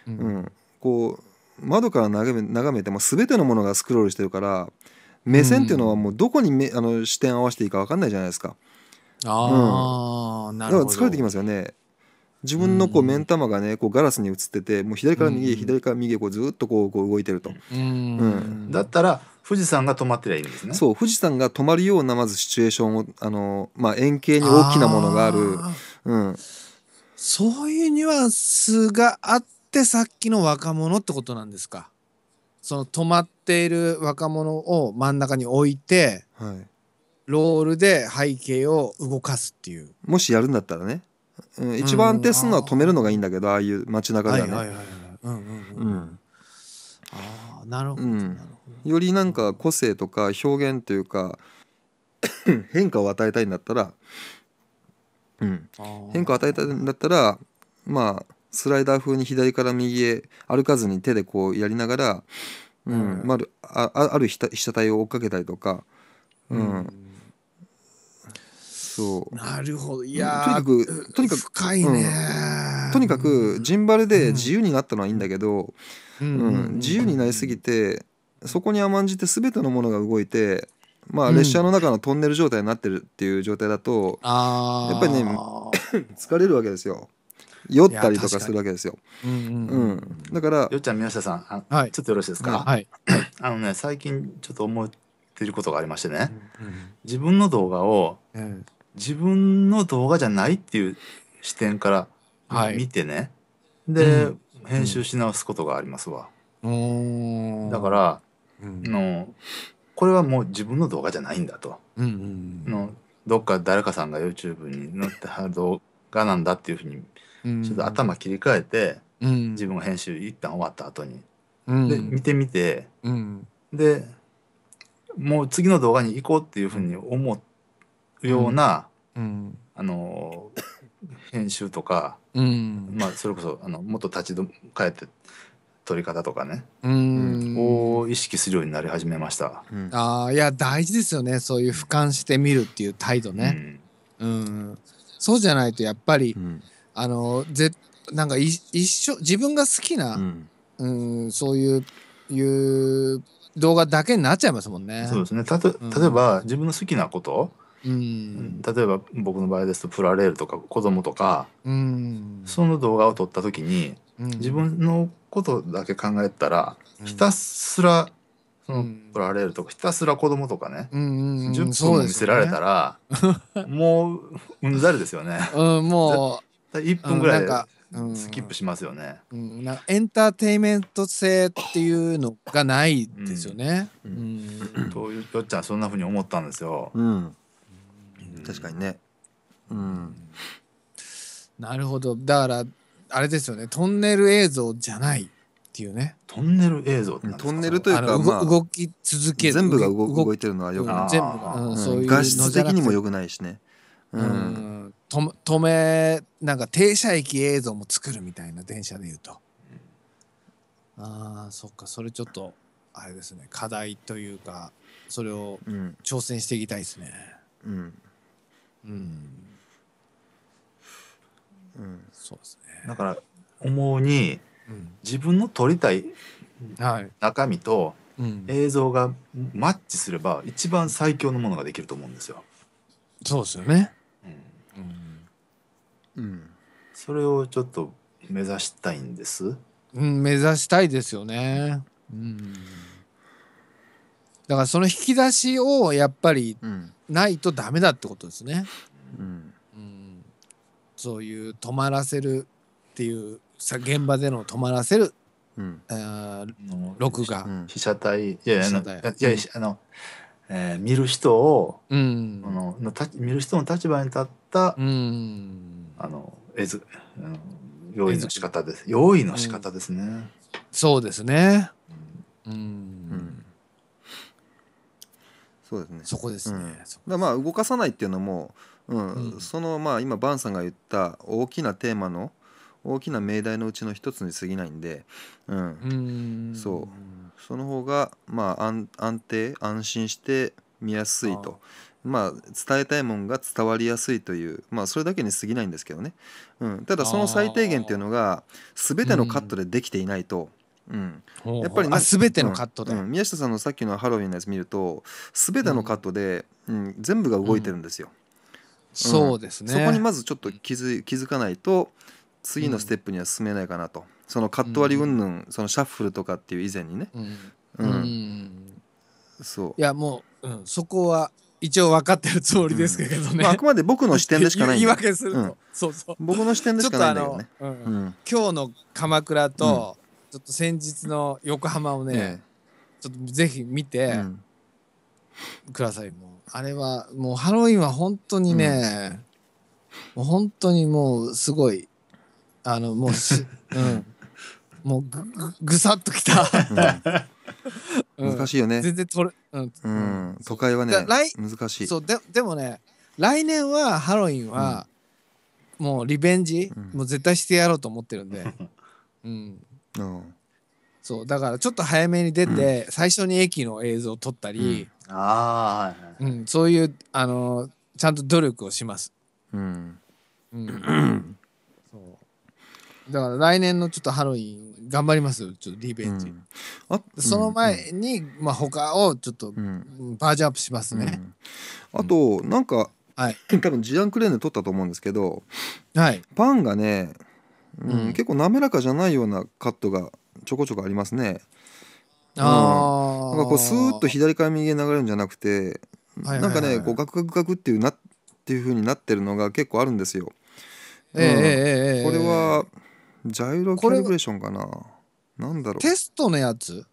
うん、こう窓から眺め眺めても全てのものがスクロールしてるから目線っていうのはもうどこに目あの視点を合わせていいか分かんないじゃないですか。ああ、うん、なるほど。だから疲れてきますよね。自分のこう目ん玉がねこうガラスに映っててもう左から右へ左から右へこうずっとこうこう動いてると。うん、うん、だったら富士山が止まってりゃいいんですね。そう富士山が止まるようなまずシチュエーションをあの、まあ、円形に大きなものがあるうん、そういうニュアンスがあってさっきの若者ってことなんですか。その止まっている若者を真ん中に置いて、はい、ロールで背景を動かすっていうもしやるんだったらね一番安定するのは止めるのがいいんだけど、ああいう街中ではね。うんああなるほど、よりなんか個性とか表現というか 変化を与えたいんだったら、うん、変化を与えたいんだったらまあスライダー風に左から右へ歩かずに手でこうやりながら、うん、うん、まあ、あある被写体を追っかけたりとか、うん、うそうなるほどいやとにかくとにかく深いね、うん、とにかくジンバルで自由になったのはいいんだけど、うん、うん、自由になりすぎてそこに甘んじて全てのものが動いてまあ列車の中のトンネル状態になってるっていう状態だと、うん、やっぱりね 疲れるわけですよ。酔ったりとかするわけですよ。うん、うんうん、だからよっちゃん宮下さん、はい、ちょっとよろしいですか、はい、あのね最近ちょっと思ってることがありましてね、うんうん、自分の動画を、自分の動画じゃないっていう視点から見てね、で、編集し直すことがありますわ。だから、のこれはもう自分の動画じゃないんだと。のどっか誰かさんが YouTube に載ってはる動画なんだっていうふうにちょっと頭切り替えて、自分が編集一旦終わった後に。で見てみて、でもう次の動画に行こうっていうふうに思って。ような、うんあの編集とか、うんまあ、それこそあのもっと立ち止帰って撮り方とかね、うん、を意識するようになり始めました。うん、ああいや大事ですよねそういう俯瞰してみるっていう態度ね。うん、うん、そうじゃないとやっぱり、うん、あのぜなんかい一緒自分が好きな、うんそういういう動画だけになっちゃいますもんね。そうですね。たと例えば、自分の好きなことうん例えば僕の場合ですとプラレールとか子供とかその動画を撮った時に自分のことだけ考えたらひたすらそのプラレールとかひたすら子供とかね、うんうん、10分見せられたら、もううんざりですよね。うん、もう1分ぐらいスキップしますよね、うん、なエンターテインメント性っていうのがないですよね。うんうん、とよっちゃんそんなふうに思ったんですよ。うん確かにね。うん。なるほど。だから、あれですよね。トンネル映像じゃないっていうね。トンネル映像トンネルというか、まあ、動き続ける。全部が動いてるのはよくない。全部が、うん、そういう画質的にもよくないしね。うん、止止めなんか停車駅映像も作るみたいな電車でいうと、ああそっかそれちょっとあれですね課題というかそれを挑戦していきたいですね。うん、うんうんうん、そうですねだから思うに、うん、自分の撮りたい中身と映像がマッチすれば一番最強のものができると思うんですよ。そうですよね。うん、うん、それをちょっと目指したいんです。うん、目指したいですよね。うん、だからその引き出しをやっぱり、うんないとダメだってことですね。うん、うん、そういう止まらせるっていうさ現場での止まらせる、うん、あ録画、被写体いやいやあの、え見る人を、あのの見る人の立場に立った、あの絵図用意の仕方です用意の仕方ですね、そうですねうんそうですねそこですね、うん、まあ動かさないっていうのも、うん、うん、そのまあ今バンさんが言った大きなテーマの大きな命題のうちの一つに過ぎないんで、うん、うんそうその方がまあ安安定安心して見やすいとまあ、伝えたいもんが伝わりやすいという、まあ、それだけに過ぎないんですけどね、うん、ただその最低限っていうのが全てのカットでできていないと、うん、やっぱりな全てのカットで、うんうん、宮下さんのさっきのハロウィンのやつ見ると全てのカットで、うん、全部が動いてるんですよ、そうですねそこにまずちょっと気づ気づかないと次のステップには進めないかなと、そのカット割り云々、そのシャッフルとかっていう以前にねうんうんそういやもう、うん、そこは一応分かってるつもりですけどね、うんまあ、あくまで僕の視点でしかない言い訳すると、うん、そうそう僕の視点でしかないんだよね、うん、今日の鎌倉と、ちょっと先日の横浜をね、ええ、ちょっとぜひ見てください、うん、もうあれはもうハロウィンは本当にね、うん、もう本当にもうすごいあのもう うんもうぐぐぐさっときた、うん、難しいよね全然取れうん、うん、都会はね難しいそうででもね来年はハロウィンは、もうリベンジ、もう絶対してやろうと思ってるんで、うん、うんそうだからちょっと早めに出て、最初に駅の映像を撮ったり、ああ、はいうん、そういうあのちゃんと努力をします、うんうん、そうだから来年のちょっとハロウィン頑張りますよちょっとリベンジ、うんあその前に、まあ、他をちょっと、うんバージョンアップしますね、あとなんかはい多分ジアンクレーンで撮ったと思うんですけどはいパンがねうん、結構滑らかじゃないようなカットがちょこちょこありますね。あうん、なんかこうスーッと左から右へ流れるんじゃなくて、はいはい、なんかねこうガクガクガクっていうなっていううになってるのが結構あるんですよ。えー、うん、えー、これはジャイロキャリブレーションかな。なんだろう。テストのやつ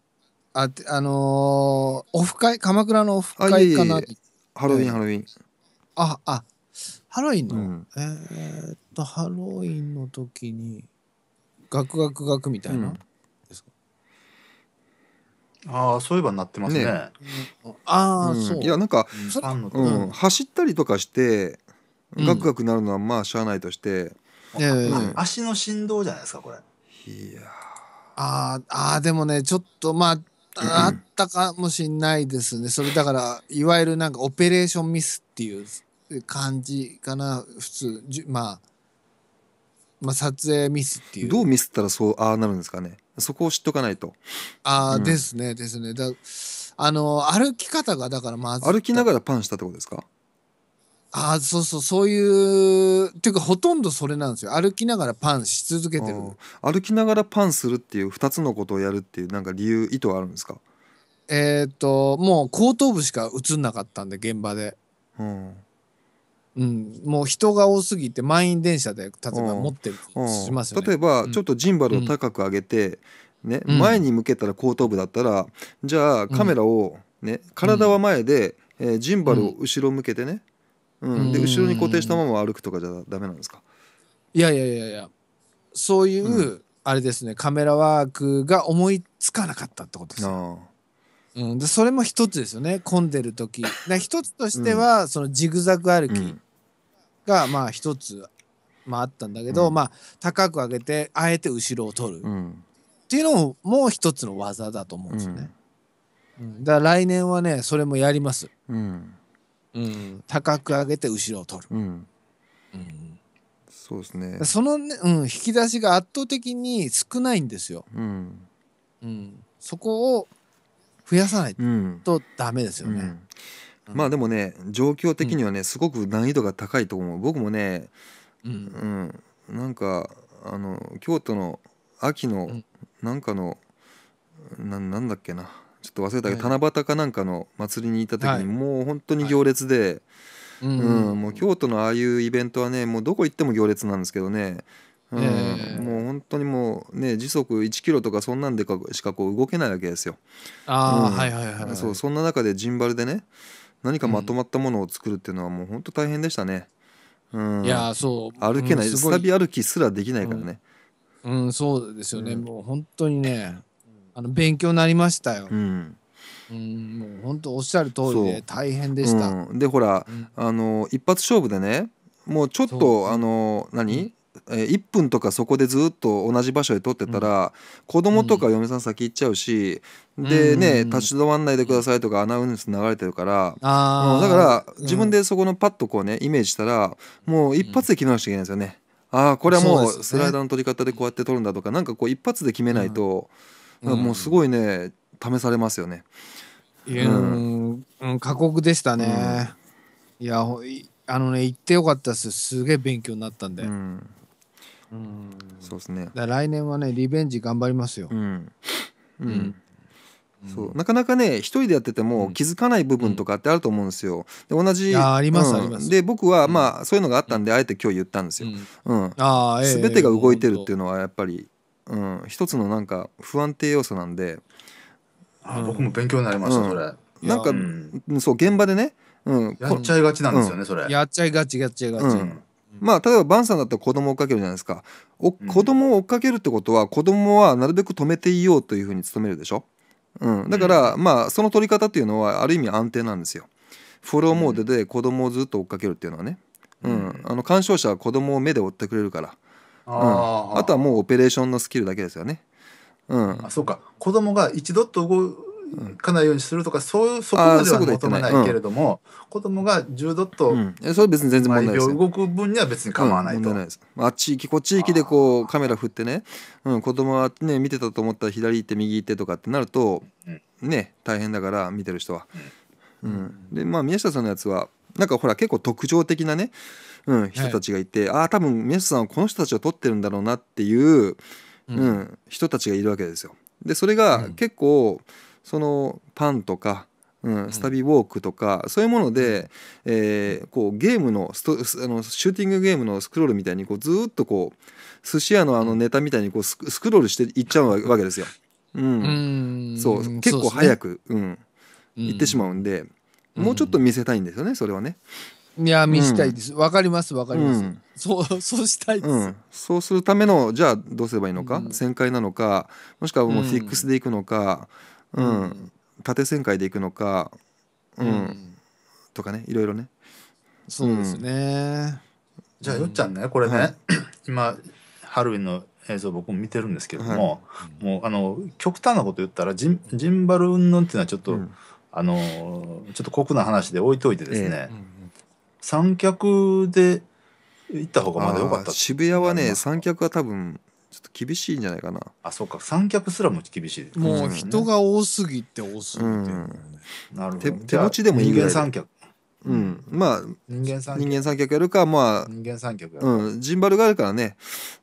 ああのー、オフ会鎌倉のオフ会かな。ハロウィンハロウィン。ああハロウィンの、うん、えー、っとハロウィンの時にガクガクガクみたいな、うん、ああそういえばなってますね。ねああ、そう。いやなんか、うん、走ったりとかしてガクガクなるのはまあしゃあないとして、足の振動じゃないですかこれ。いやああでもねちょっとまああったかもしんないですね。それだからいわゆるなんかオペレーションミスっていう感じかな普通じまあまあ、撮影ミスっていうどうミスったらそうああなるんですかねそこを知っとかないとああ、うん、ですねですねだあの歩き方がだからまず歩きながらパンしたってことですかああそうそうそういうっていうかほとんどそれなんですよ歩きながらパンし続けてる歩きながらパンするっていう2つのことをやるっていうなんか理由意図はあるんですかえっ、ー、ともう後頭部しか映んなかったんで現場でうんうん、もう人が多すぎて満員電車で例えば持ってる、しますよね、例えばちょっとジンバルを高く上げて、ね、前に向けたら後頭部だったらじゃあカメラを、ね、体は前で、えー、ジンバルを後ろ向けてね、うんで後ろに固定したまま歩くとかじゃダメなんですかいやいやいやいやそういう、うん、あれですねカメラワークが思いつかなかったってことですうん、でそれも一つですよね混んでる時一つとしては、うん、そのジグザグ歩き、うん、がまあ一つ、まあ、あったんだけど、うんまあ、高く上げてあえて後ろを取る、うんっていうのももう一つの技だと思うんですよね。うんだから来年はねそれもやります。うんうん、高く上げて後ろを取る。うんうんそうですねその、ねうん、引き出しが圧倒的に少ないんですよ。うんうん、そこを増やさないとダメですよね。うんまあでもね状況的にはね、すごく難易度が高いと思う僕もね、うん、うん、なんかあの京都の秋のなんかの、うん、ななんだっけなちょっと忘れたけど、はい、七夕かなんかの祭りに行った時に、はい、もう本当に行列で、はい、うん、もう京都のああいうイベントはねもうどこ行っても行列なんですけどね、うん、えー、もう本当にもうね時速1キロとかそんなんでかしかこう動けないわけですよ。あ、うん、はいはいはい、そうそんな中でジンバルでね、何かまとまったものを作るっていうのはもう本当大変でしたね。うん、いやそう歩けない、うん、スタビ歩きすらできないからね。うん、うん、そうですよね、もう本当にねあの勉強になりましたよ。うんうん、もう本当おっしゃる通りで大変でした。うん、でほら、うん、あの一発勝負でねもうちょっとあの何、えー、1分とかそこでずっと同じ場所で撮ってたら、うん、子供とか嫁さん先行っちゃうし、うん、でね、立ち止まんないでくださいとかアナウンス流れてるから、うん、だから自分でそこのパッとこうねイメージしたらもう一発で決めなくちゃいけないんですよね。ああこれはもうスライダーの取り方でこうやって撮るんだとか何かこう一発で決めないと、うん、もうすごいね試されますよね。いや、うん過酷でしたね。いやあのね行ってよかったですすげえ勉強になったんで。うんそうですねだから来年はねリベンジ頑張りますよ、うんうん、うんそうなかなかね一人でやってても気づかない部分とかってあると思うんですよ。で同じあります、うん、ありますで僕はまあそういうのがあったんで、あえて今日言ったんですよ。うん、うん、あべてが動いてるっていうのはやっぱり、うん、一つのなんか不安定要素なんであ僕も勉強になりました、それ。なんか、そう現場でね、うん、やっちゃいがちなんですよね、それ。やっちゃいがちやっちゃいがち。うんまあ例えばバンさんだったら子供を追っかけるじゃないですかお子供を追っかけるってことは子供はなるべく止めていようというふうに努めるでしょ、うん、だから、まあその取り方っていうのはある意味安定なんですよフォローモードで子供をずっと追っかけるっていうのはね、うん、あの鑑賞者は子供を目で追ってくれるから、うん、あとはもうオペレーションのスキルだけですよね。うん、あそうか子供が一度と動かないようにするとかそういうそこまでは求めないけれども、うん、子供が10ドット、うん、それ別に全然問題ない動く分には別に構わないと、うん、いあっち行きこっち行きでこうカメラ振ってね、うん、子供はね見てたと思ったら左行って右行ってとかってなると、ね大変だから見てる人は。うんでまあ宮下さんのやつはなんかほら結構特徴的なね、うん、人たちがいて、はい、ああ多分宮下さんはこの人たちを撮ってるんだろうなっていう、うん人たちがいるわけですよ。でそれが結構、うんそのパンとか、うん、スタビウォークとか、そういうもので、えー、こうゲームのストあのシューティングゲームのスクロールみたいにこうずっとこう寿司屋のあのネタみたいにこうスクロールしていっちゃうわけですよ。うん、うそう結構早くう、ね、うん、行ってしまうんで、うん、もうちょっと見せたいんですよねそれはね。いや見せたいですわ、うん、かりますわかります、うん、そう そうしたいです、うん、そうするためのじゃあどうすればいいのか、旋回なのかもしくはもうフィックスでいくのか、うん、縦旋回でいくのか、うん、うん、とかねいろいろねそうですね、うん、じゃあよっちゃんねこれね、はい、今ハロウィンの映像僕も見てるんですけども、はい、もうあの極端なこと言ったらジンジンバル云々っていうのはちょっと、うん、あのちょっと酷な話で置いといてですね、え三脚で行った方がまだ良かった渋谷はね三脚は多分ょっと厳しいんじゃないかなあそうか三脚すらも厳しい、ね、もう人が多すぎて多すぎて、うん、なるほど手持ちでもいいぐらい人間三脚うん、まあ人間三脚やるかまあ人間三脚うん、ジンバルがあるからね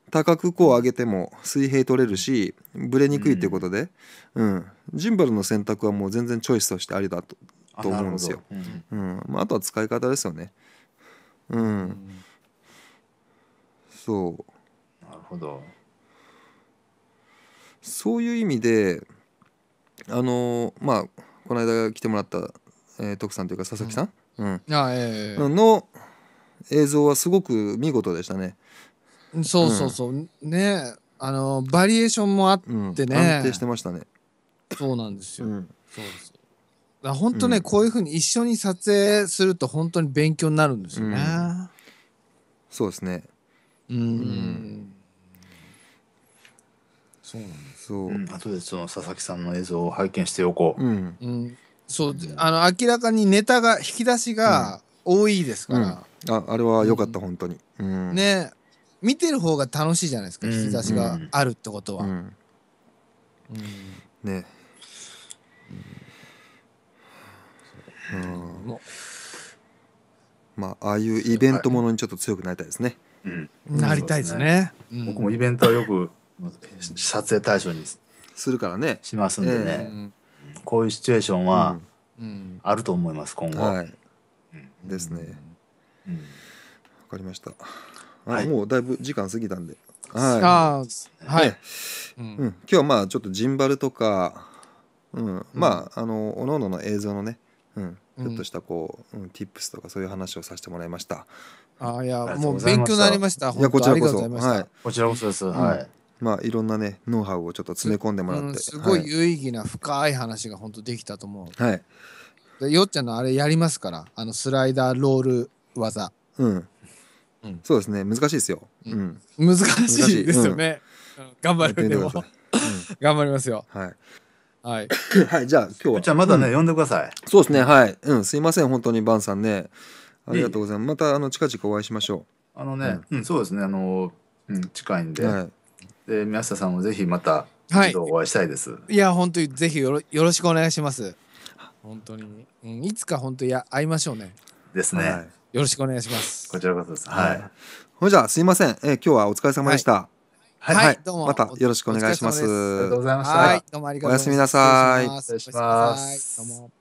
高くこう上げても水平取れるしぶれにくいってことで、うん、うん、ジンバルの選択はもう全然チョイスとしてありだとと思うんですよ、うん、うん、まあ、あとは使い方ですよね、うん、うん、そうなるほどそういう意味であのまあこの間来てもらった、えー、徳さんというか佐々木さん、の映像はすごく見事でしたね。そうそうそう、うん、ねあのバリエーションもあってね、うん、安定してましたね。そうなんですよ。そうですだ本当ね、こういうふうに一緒に撮影すると本当に勉強になるんですよね。そうですね。うんそうなんですよ、うん、後でその佐々木さんの映像を拝見しておこう、うんうん、そうあの明らかにネタが引き出しが多いですから、うん、ああれは良かった、うん、本当に、うん、ね見てる方が楽しいじゃないですか、引き出しがあるってことは、うんねうん、まあああいうイベントものにちょっと強くなりたいですね、なりたいですね、僕もイベントはよく撮影対象にするからねしますんでね、えー、こういうシチュエーションはあると思います、今後、はい、ですねわ、かりましたはい、もうだいぶ時間過ぎたんではい、はい、うん、今日はまあちょっとジンバルとか、うん、まああのおののの映像のね、うん、ちょっとしたこう、うん、ィップスとかそういう話をさせてもらいましたあいやもう勉強になりましたいやこちらこそはいこちらこそです、はいまあ、いろんなねノウハウをちょっと詰め込んでもらって、うん、すごい有意義な深い話が本当できたと思う、はい、でよっちゃんのあれやりますからあのスライダーロール技うん、うん、そうですね難しいですよ、うん、難しいですよね、うん、頑張るでも、頑張りますよはいはい、はい、じゃあ今日はじゃあまだね、呼んでくださいそうですねはいうんすいません本当にバンさんねありがとうございますまたあの近々お会いしましょうあのね、うんそうですねあの、うん、近いんで、はいで宮下さんもぜひまた一度お会いしたいです。いや本当にぜひよろよろしくお願いします。本当に、うん、いつか本当や会いましょうね。ですね、はい、よろしくお願いします。こちらこそです。はい。ほいじゃすいません。えー、今日はお疲れ様でした。はい、はい、どうもまたよろしくお願いします。ありがとうございました。はい、どうもありがとうおやすみなさい。おす失礼します。どうも。